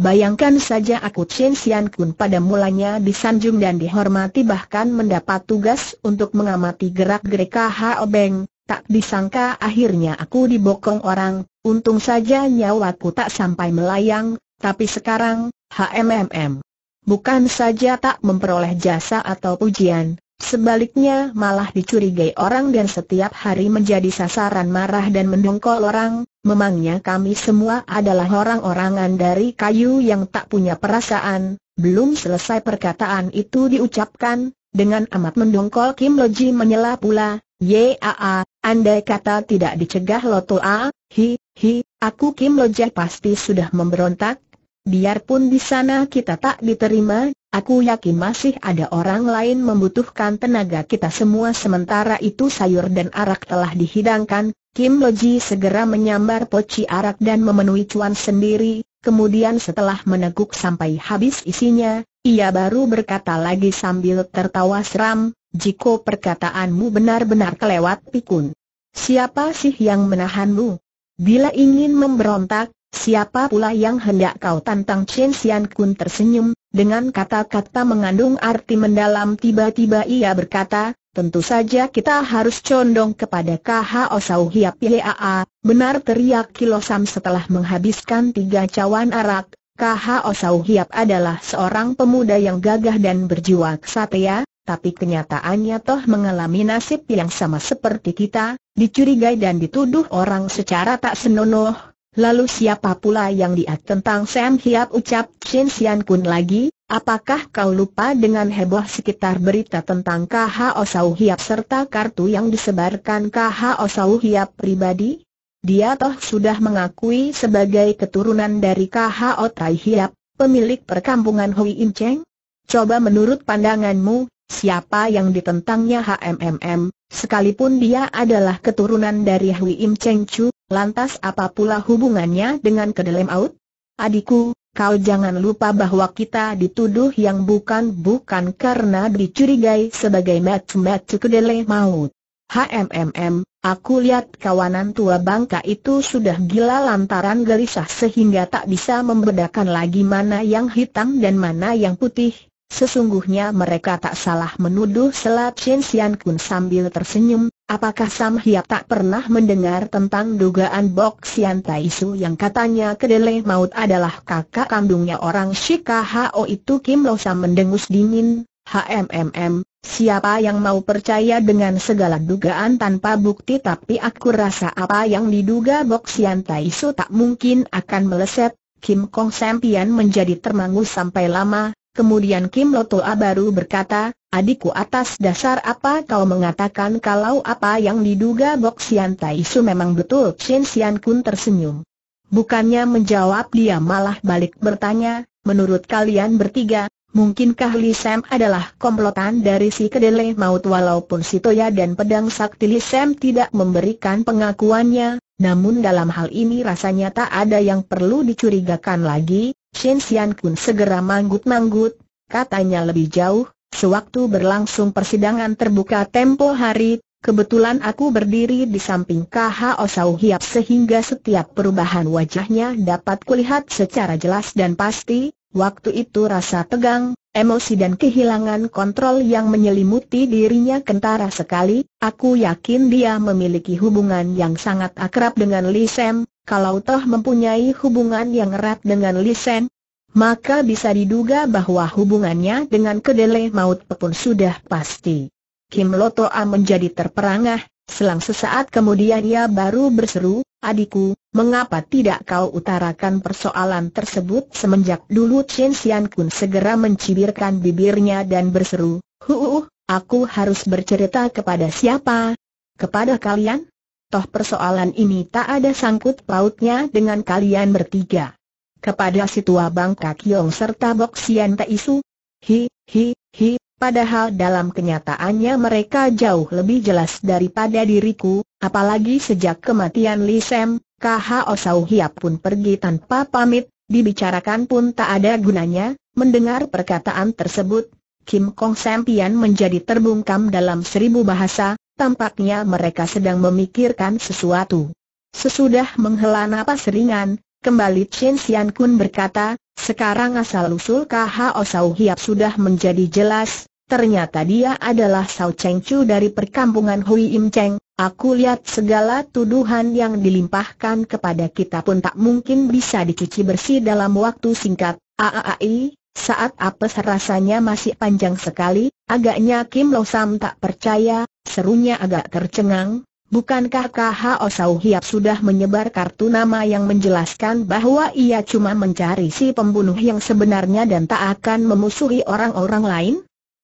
Bayangkan saja aku Chen Xian Kun pada mulanya disanjung dan dihormati bahkan mendapat tugas untuk mengamati gerak-gerik Hao Beng, tak disangka akhirnya aku dibokong orang, untung saja nyawaku tak sampai melayang, tapi sekarang, HMMM. Bukan saja tak memperoleh jasa atau pujian, sebaliknya malah dicurigai orang dan setiap hari menjadi sasaran marah dan mendongkol orang, Memangnya kami semua adalah orang-orangan dari kayu yang tak punya perasaan, belum selesai perkataan itu diucapkan, dengan amat mendongkol Kim Loji menyela pula, Yaa, andai kata tidak dicegah lo A, hi, hi, aku Kim Loji pasti sudah memberontak, biarpun di sana kita tak diterima, Aku yakin masih ada orang lain membutuhkan tenaga kita semua sementara itu sayur dan arak telah dihidangkan, Kim Loji segera menyambar poci arak dan memenuhi cuan sendiri, kemudian setelah meneguk sampai habis isinya, ia baru berkata lagi sambil tertawa seram, Jiko perkataanmu benar-benar kelewat pikun. Siapa sih yang menahanmu? Bila ingin memberontak, Siapa pula yang hendak kau tantang Chen Xian Kun tersenyum, dengan kata-kata mengandung arti mendalam tiba-tiba ia berkata, tentu saja kita harus condong kepada KHO Sauhiap Hiap Yaa, benar teriak Kilosam setelah menghabiskan tiga cawan arak, KHO Sau Hiap adalah seorang pemuda yang gagah dan berjiwa kesatria, tapi kenyataannya toh mengalami nasib yang sama seperti kita, dicurigai dan dituduh orang secara tak senonoh, Lalu siapa pula yang dia tentang Sam Hiap ucap Chin Sian Kun lagi, apakah kau lupa dengan heboh sekitar berita tentang KH Osau Hiap serta kartu yang disebarkan KH Osau Hiap pribadi? Dia toh sudah mengakui sebagai keturunan dari KH Tai Hiap, pemilik perkampungan Hui Im Cheng? Coba menurut pandanganmu, siapa yang ditentangnya HMMM, sekalipun dia adalah keturunan dari Hui Im Cheng Chu, Lantas apa pula hubungannya dengan kedelai maut? Adikku, kau jangan lupa bahwa kita dituduh yang bukan-bukan karena dicurigai sebagai match-match kedelai maut. HMMM, aku lihat kawanan tua bangka itu sudah gila lantaran gelisah sehingga tak bisa membedakan lagi mana yang hitam dan mana yang putih, Sesungguhnya mereka tak salah menuduh Selat Chen Sian Kun sambil tersenyum, apakah Sam Hiap tak pernah mendengar tentang dugaan Bok Sian Tai Su yang katanya kedelai maut adalah kakak kandungnya orang Shika Hao itu Kim Lo Sam mendengus dingin, HMMM, siapa yang mau percaya dengan segala dugaan tanpa bukti tapi aku rasa apa yang diduga Bok Sian Tai Su tak mungkin akan meleset, Kim Kong Pian menjadi termangu sampai lama, Kemudian Kim Lotoa baru berkata, adikku atas dasar apa kau mengatakan kalau apa yang diduga Bok Sian Tai Su memang betul? Chen Sian Kun tersenyum. Bukannya menjawab dia malah balik bertanya, menurut kalian bertiga, mungkinkah Li Sam adalah komplotan dari si kedele maut walaupun si Toya dan pedang sakti Li Sam tidak memberikan pengakuannya, namun dalam hal ini rasanya tak ada yang perlu dicurigakan lagi, Shen Xian Kun segera manggut-manggut, katanya lebih jauh, sewaktu berlangsung persidangan terbuka tempo hari, kebetulan aku berdiri di samping Kha Osau Hiap sehingga setiap perubahan wajahnya dapat kulihat secara jelas dan pasti, waktu itu rasa tegang, emosi dan kehilangan kontrol yang menyelimuti dirinya kentara sekali, aku yakin dia memiliki hubungan yang sangat akrab dengan Li Sem. Kalau toh mempunyai hubungan yang erat dengan Lisen, maka bisa diduga bahwa hubungannya dengan kedelai maut pun sudah pasti. Kim Lotoa menjadi terperangah, selang sesaat kemudian ia baru berseru, adikku, mengapa tidak kau utarakan persoalan tersebut semenjak dulu Chen Xian Kun segera mencibirkan bibirnya dan berseru, huuh, aku harus bercerita kepada siapa? Kepada kalian? toh persoalan ini tak ada sangkut pautnya dengan kalian bertiga. Kepada si tua bangka Kiong serta Bok Sian Taisu, hi, hi, hi, padahal dalam kenyataannya mereka jauh lebih jelas daripada diriku, apalagi sejak kematian Li Sem, KHO Sau Hiap pun pergi tanpa pamit, dibicarakan pun tak ada gunanya, mendengar perkataan tersebut, Kim Kong Sampian menjadi terbungkam dalam seribu bahasa, Tampaknya mereka sedang memikirkan sesuatu. Sesudah menghela napas ringan, kembali Chen Xian Kun berkata, sekarang asal-usul K.H.O. Sau Hiap sudah menjadi jelas, ternyata dia adalah Sao Cheng Chu dari perkampungan Hui Im Cheng, aku lihat segala tuduhan yang dilimpahkan kepada kita pun tak mungkin bisa dicuci bersih dalam waktu singkat, AAAI, saat apa rasanya masih panjang sekali, agaknya Kim Lo Sam tak percaya, Serunya agak tercengang, bukankah KHO Sau Hiap sudah menyebar kartu nama yang menjelaskan bahwa ia cuma mencari si pembunuh yang sebenarnya dan tak akan memusuhi orang-orang lain?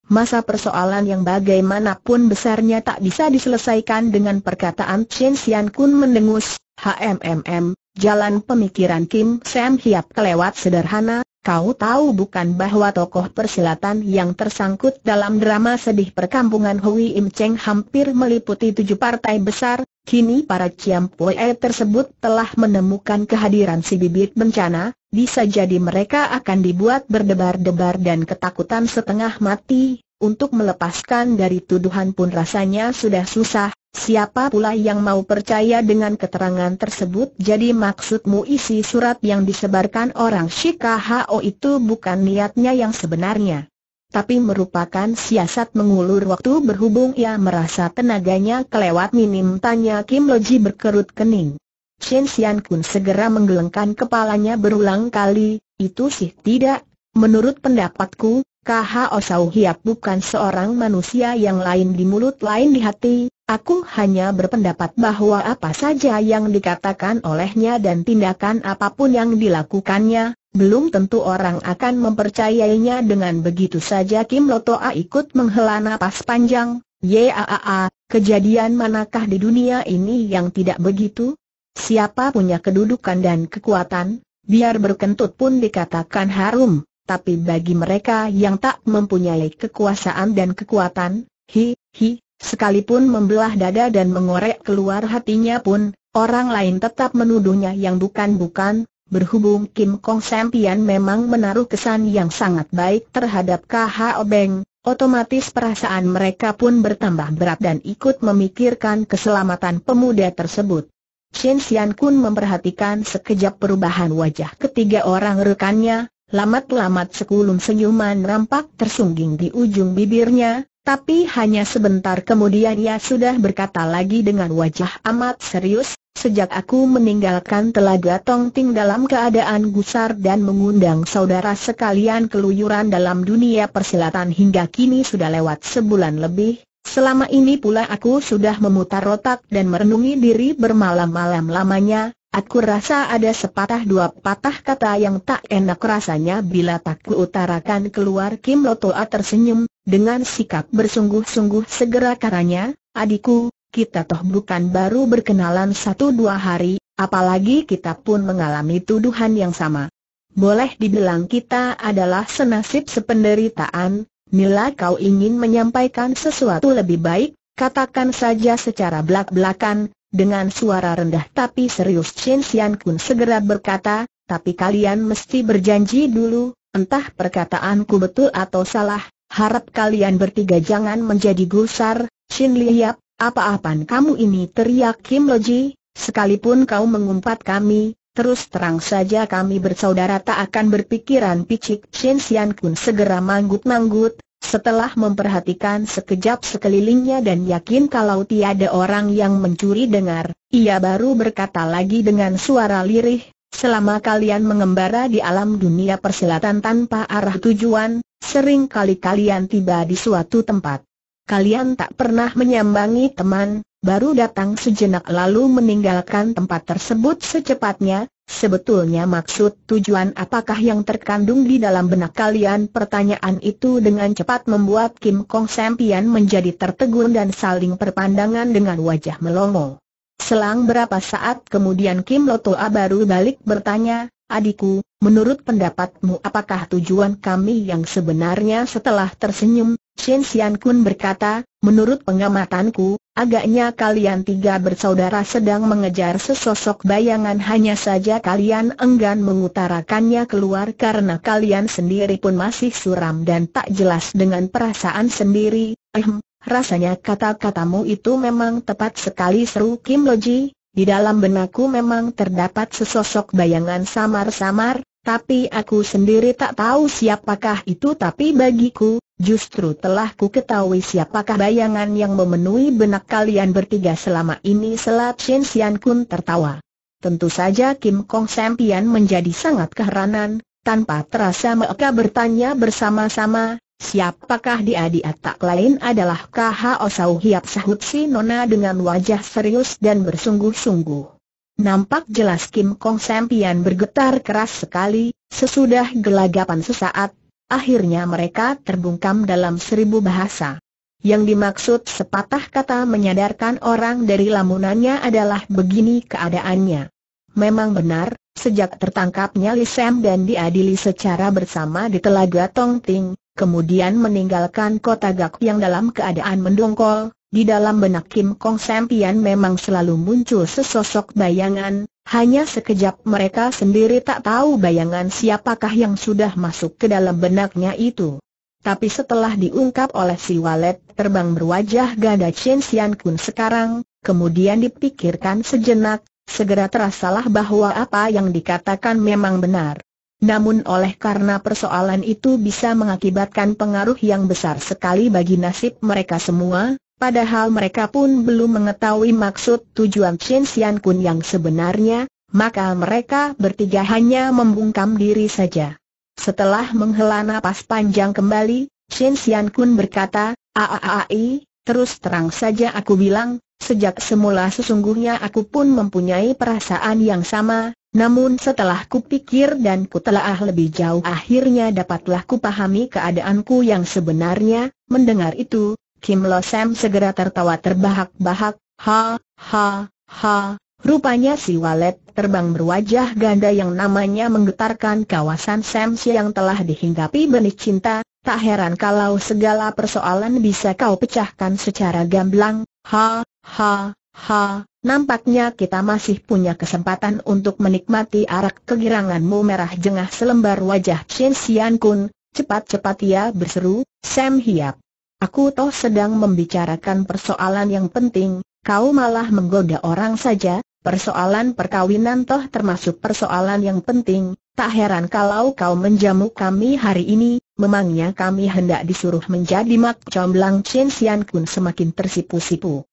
Masa persoalan yang bagaimanapun besarnya tak bisa diselesaikan dengan perkataan Chen Xian Kun mendengus, HMMM, jalan pemikiran Kim Sam Hiap kelewat sederhana, Kau tahu bukan bahwa tokoh persilatan yang tersangkut dalam drama sedih perkampungan Hui Im Cheng hampir meliputi tujuh partai besar, kini para Ciampoe tersebut telah menemukan kehadiran si bibit bencana, bisa jadi mereka akan dibuat berdebar-debar dan ketakutan setengah mati, untuk melepaskan dari tuduhan pun rasanya sudah susah, Siapa pula yang mau percaya dengan keterangan tersebut jadi maksudmu isi surat yang disebarkan orang Shikahao itu bukan niatnya yang sebenarnya. Tapi merupakan siasat mengulur waktu berhubung ia merasa tenaganya kelewat minim tanya Kim Loji berkerut kening. Shen Xian Kun segera menggelengkan kepalanya berulang kali, itu sih tidak, menurut pendapatku, K.H.O. Sauhiap bukan seorang manusia yang lain di mulut lain di hati, Aku hanya berpendapat bahwa apa saja yang dikatakan olehnya dan tindakan apapun yang dilakukannya, belum tentu orang akan mempercayainya dengan begitu saja Kim Lotoa ikut menghela napas panjang, Yaaa, kejadian manakah di dunia ini yang tidak begitu? Siapa punya kedudukan dan kekuatan, biar berkentut pun dikatakan harum, tapi bagi mereka yang tak mempunyai kekuasaan dan kekuatan, hi, hi, Sekalipun membelah dada dan mengorek keluar hatinya pun, orang lain tetap menuduhnya yang bukan-bukan, berhubung Kim Kong sempian memang menaruh kesan yang sangat baik terhadap KH Obeng, otomatis perasaan mereka pun bertambah berat dan ikut memikirkan keselamatan pemuda tersebut. Shin Xian Kun memperhatikan sekejap perubahan wajah ketiga orang rekannya, lamat-lamat sekulum senyuman rampak tersungging di ujung bibirnya, tapi hanya sebentar kemudian ia sudah berkata lagi dengan wajah amat serius, sejak aku meninggalkan telaga Tongting dalam keadaan gusar dan mengundang saudara sekalian keluyuran dalam dunia persilatan hingga kini sudah lewat sebulan lebih, selama ini pula aku sudah memutar otak dan merenungi diri bermalam-malam lamanya, Aku rasa ada sepatah dua patah kata yang tak enak rasanya bila tak kuutarakan keluar Kim Lotoa tersenyum, dengan sikap bersungguh-sungguh segera karanya, adikku, kita toh bukan baru berkenalan satu dua hari, apalagi kita pun mengalami tuduhan yang sama. Boleh dibilang kita adalah senasib sependeritaan, Mila kau ingin menyampaikan sesuatu lebih baik, katakan saja secara belak-belakan, dengan suara rendah tapi serius Chen Xian Kun segera berkata, tapi kalian mesti berjanji dulu, entah perkataanku betul atau salah, Harap kalian bertiga jangan menjadi gusar, Shin Liap, apa-apaan kamu ini teriak Kim Loji, sekalipun kau mengumpat kami, terus terang saja kami bersaudara tak akan berpikiran picik. Shin Sian Kun segera manggut-manggut, setelah memperhatikan sekejap sekelilingnya dan yakin kalau tiada orang yang mencuri dengar, ia baru berkata lagi dengan suara lirih, Selama kalian mengembara di alam dunia persilatan tanpa arah tujuan, Sering kali kalian tiba di suatu tempat. Kalian tak pernah menyambangi teman, baru datang sejenak lalu meninggalkan tempat tersebut secepatnya, sebetulnya maksud tujuan apakah yang terkandung di dalam benak kalian pertanyaan itu dengan cepat membuat Kim Kong Sampian menjadi tertegun dan saling berpandangan dengan wajah melongo. Selang berapa saat kemudian Kim Lotoa baru balik bertanya, adikku, Menurut pendapatmu apakah tujuan kami yang sebenarnya setelah tersenyum, Shen Xian Kun berkata, menurut pengamatanku, agaknya kalian tiga bersaudara sedang mengejar sesosok bayangan hanya saja kalian enggan mengutarakannya keluar karena kalian sendiri pun masih suram dan tak jelas dengan perasaan sendiri, ehm, rasanya kata-katamu itu memang tepat sekali seru Kim Loji, di dalam benakku memang terdapat sesosok bayangan samar-samar, tapi aku sendiri tak tahu siapakah itu tapi bagiku, justru telah ku ketahui siapakah bayangan yang memenuhi benak kalian bertiga selama ini Selat Shin Sian Kun tertawa. Tentu saja Kim Kong Sampian menjadi sangat keheranan, tanpa terasa mereka bertanya bersama-sama, Siapakah dia dia tak lain adalah KHO Osau Hiap sahut si Nona dengan wajah serius dan bersungguh-sungguh. Nampak jelas Kim Kong sempian bergetar keras sekali, sesudah gelagapan sesaat, akhirnya mereka terbungkam dalam seribu bahasa. Yang dimaksud sepatah kata menyadarkan orang dari lamunannya adalah begini keadaannya. Memang benar, sejak tertangkapnya Li dan diadili secara bersama di Telaga Tongting, kemudian meninggalkan kota Gak yang dalam keadaan mendongkol, di dalam benak Kim Kong Sempian memang selalu muncul sesosok bayangan, hanya sekejap mereka sendiri tak tahu bayangan siapakah yang sudah masuk ke dalam benaknya itu. Tapi setelah diungkap oleh si walet terbang berwajah ganda Chen Xian Kun sekarang, kemudian dipikirkan sejenak, segera terasalah bahwa apa yang dikatakan memang benar. Namun oleh karena persoalan itu bisa mengakibatkan pengaruh yang besar sekali bagi nasib mereka semua, padahal mereka pun belum mengetahui maksud tujuan Chen Xian Kun yang sebenarnya, maka mereka bertiga hanya membungkam diri saja. Setelah menghela napas panjang kembali, Chen Xian Kun berkata, Aaai, terus terang saja aku bilang, sejak semula sesungguhnya aku pun mempunyai perasaan yang sama, namun setelah kupikir dan kutelaah lebih jauh akhirnya dapatlah kupahami keadaanku yang sebenarnya, mendengar itu, Kim Lo Sam segera tertawa terbahak-bahak, ha, ha, ha, rupanya si walet terbang berwajah ganda yang namanya menggetarkan kawasan Sam yang telah dihinggapi benih cinta, tak heran kalau segala persoalan bisa kau pecahkan secara gamblang, ha, ha, Ha, nampaknya kita masih punya kesempatan untuk menikmati arak kegiranganmu merah jengah selembar wajah Chen Sian Kun, cepat-cepat ia berseru, Sam Hiap. Aku toh sedang membicarakan persoalan yang penting, kau malah menggoda orang saja, persoalan perkawinan toh termasuk persoalan yang penting, tak heran kalau kau menjamu kami hari ini, memangnya kami hendak disuruh menjadi mak comblang Chin Sian Kun semakin tersipu-sipu.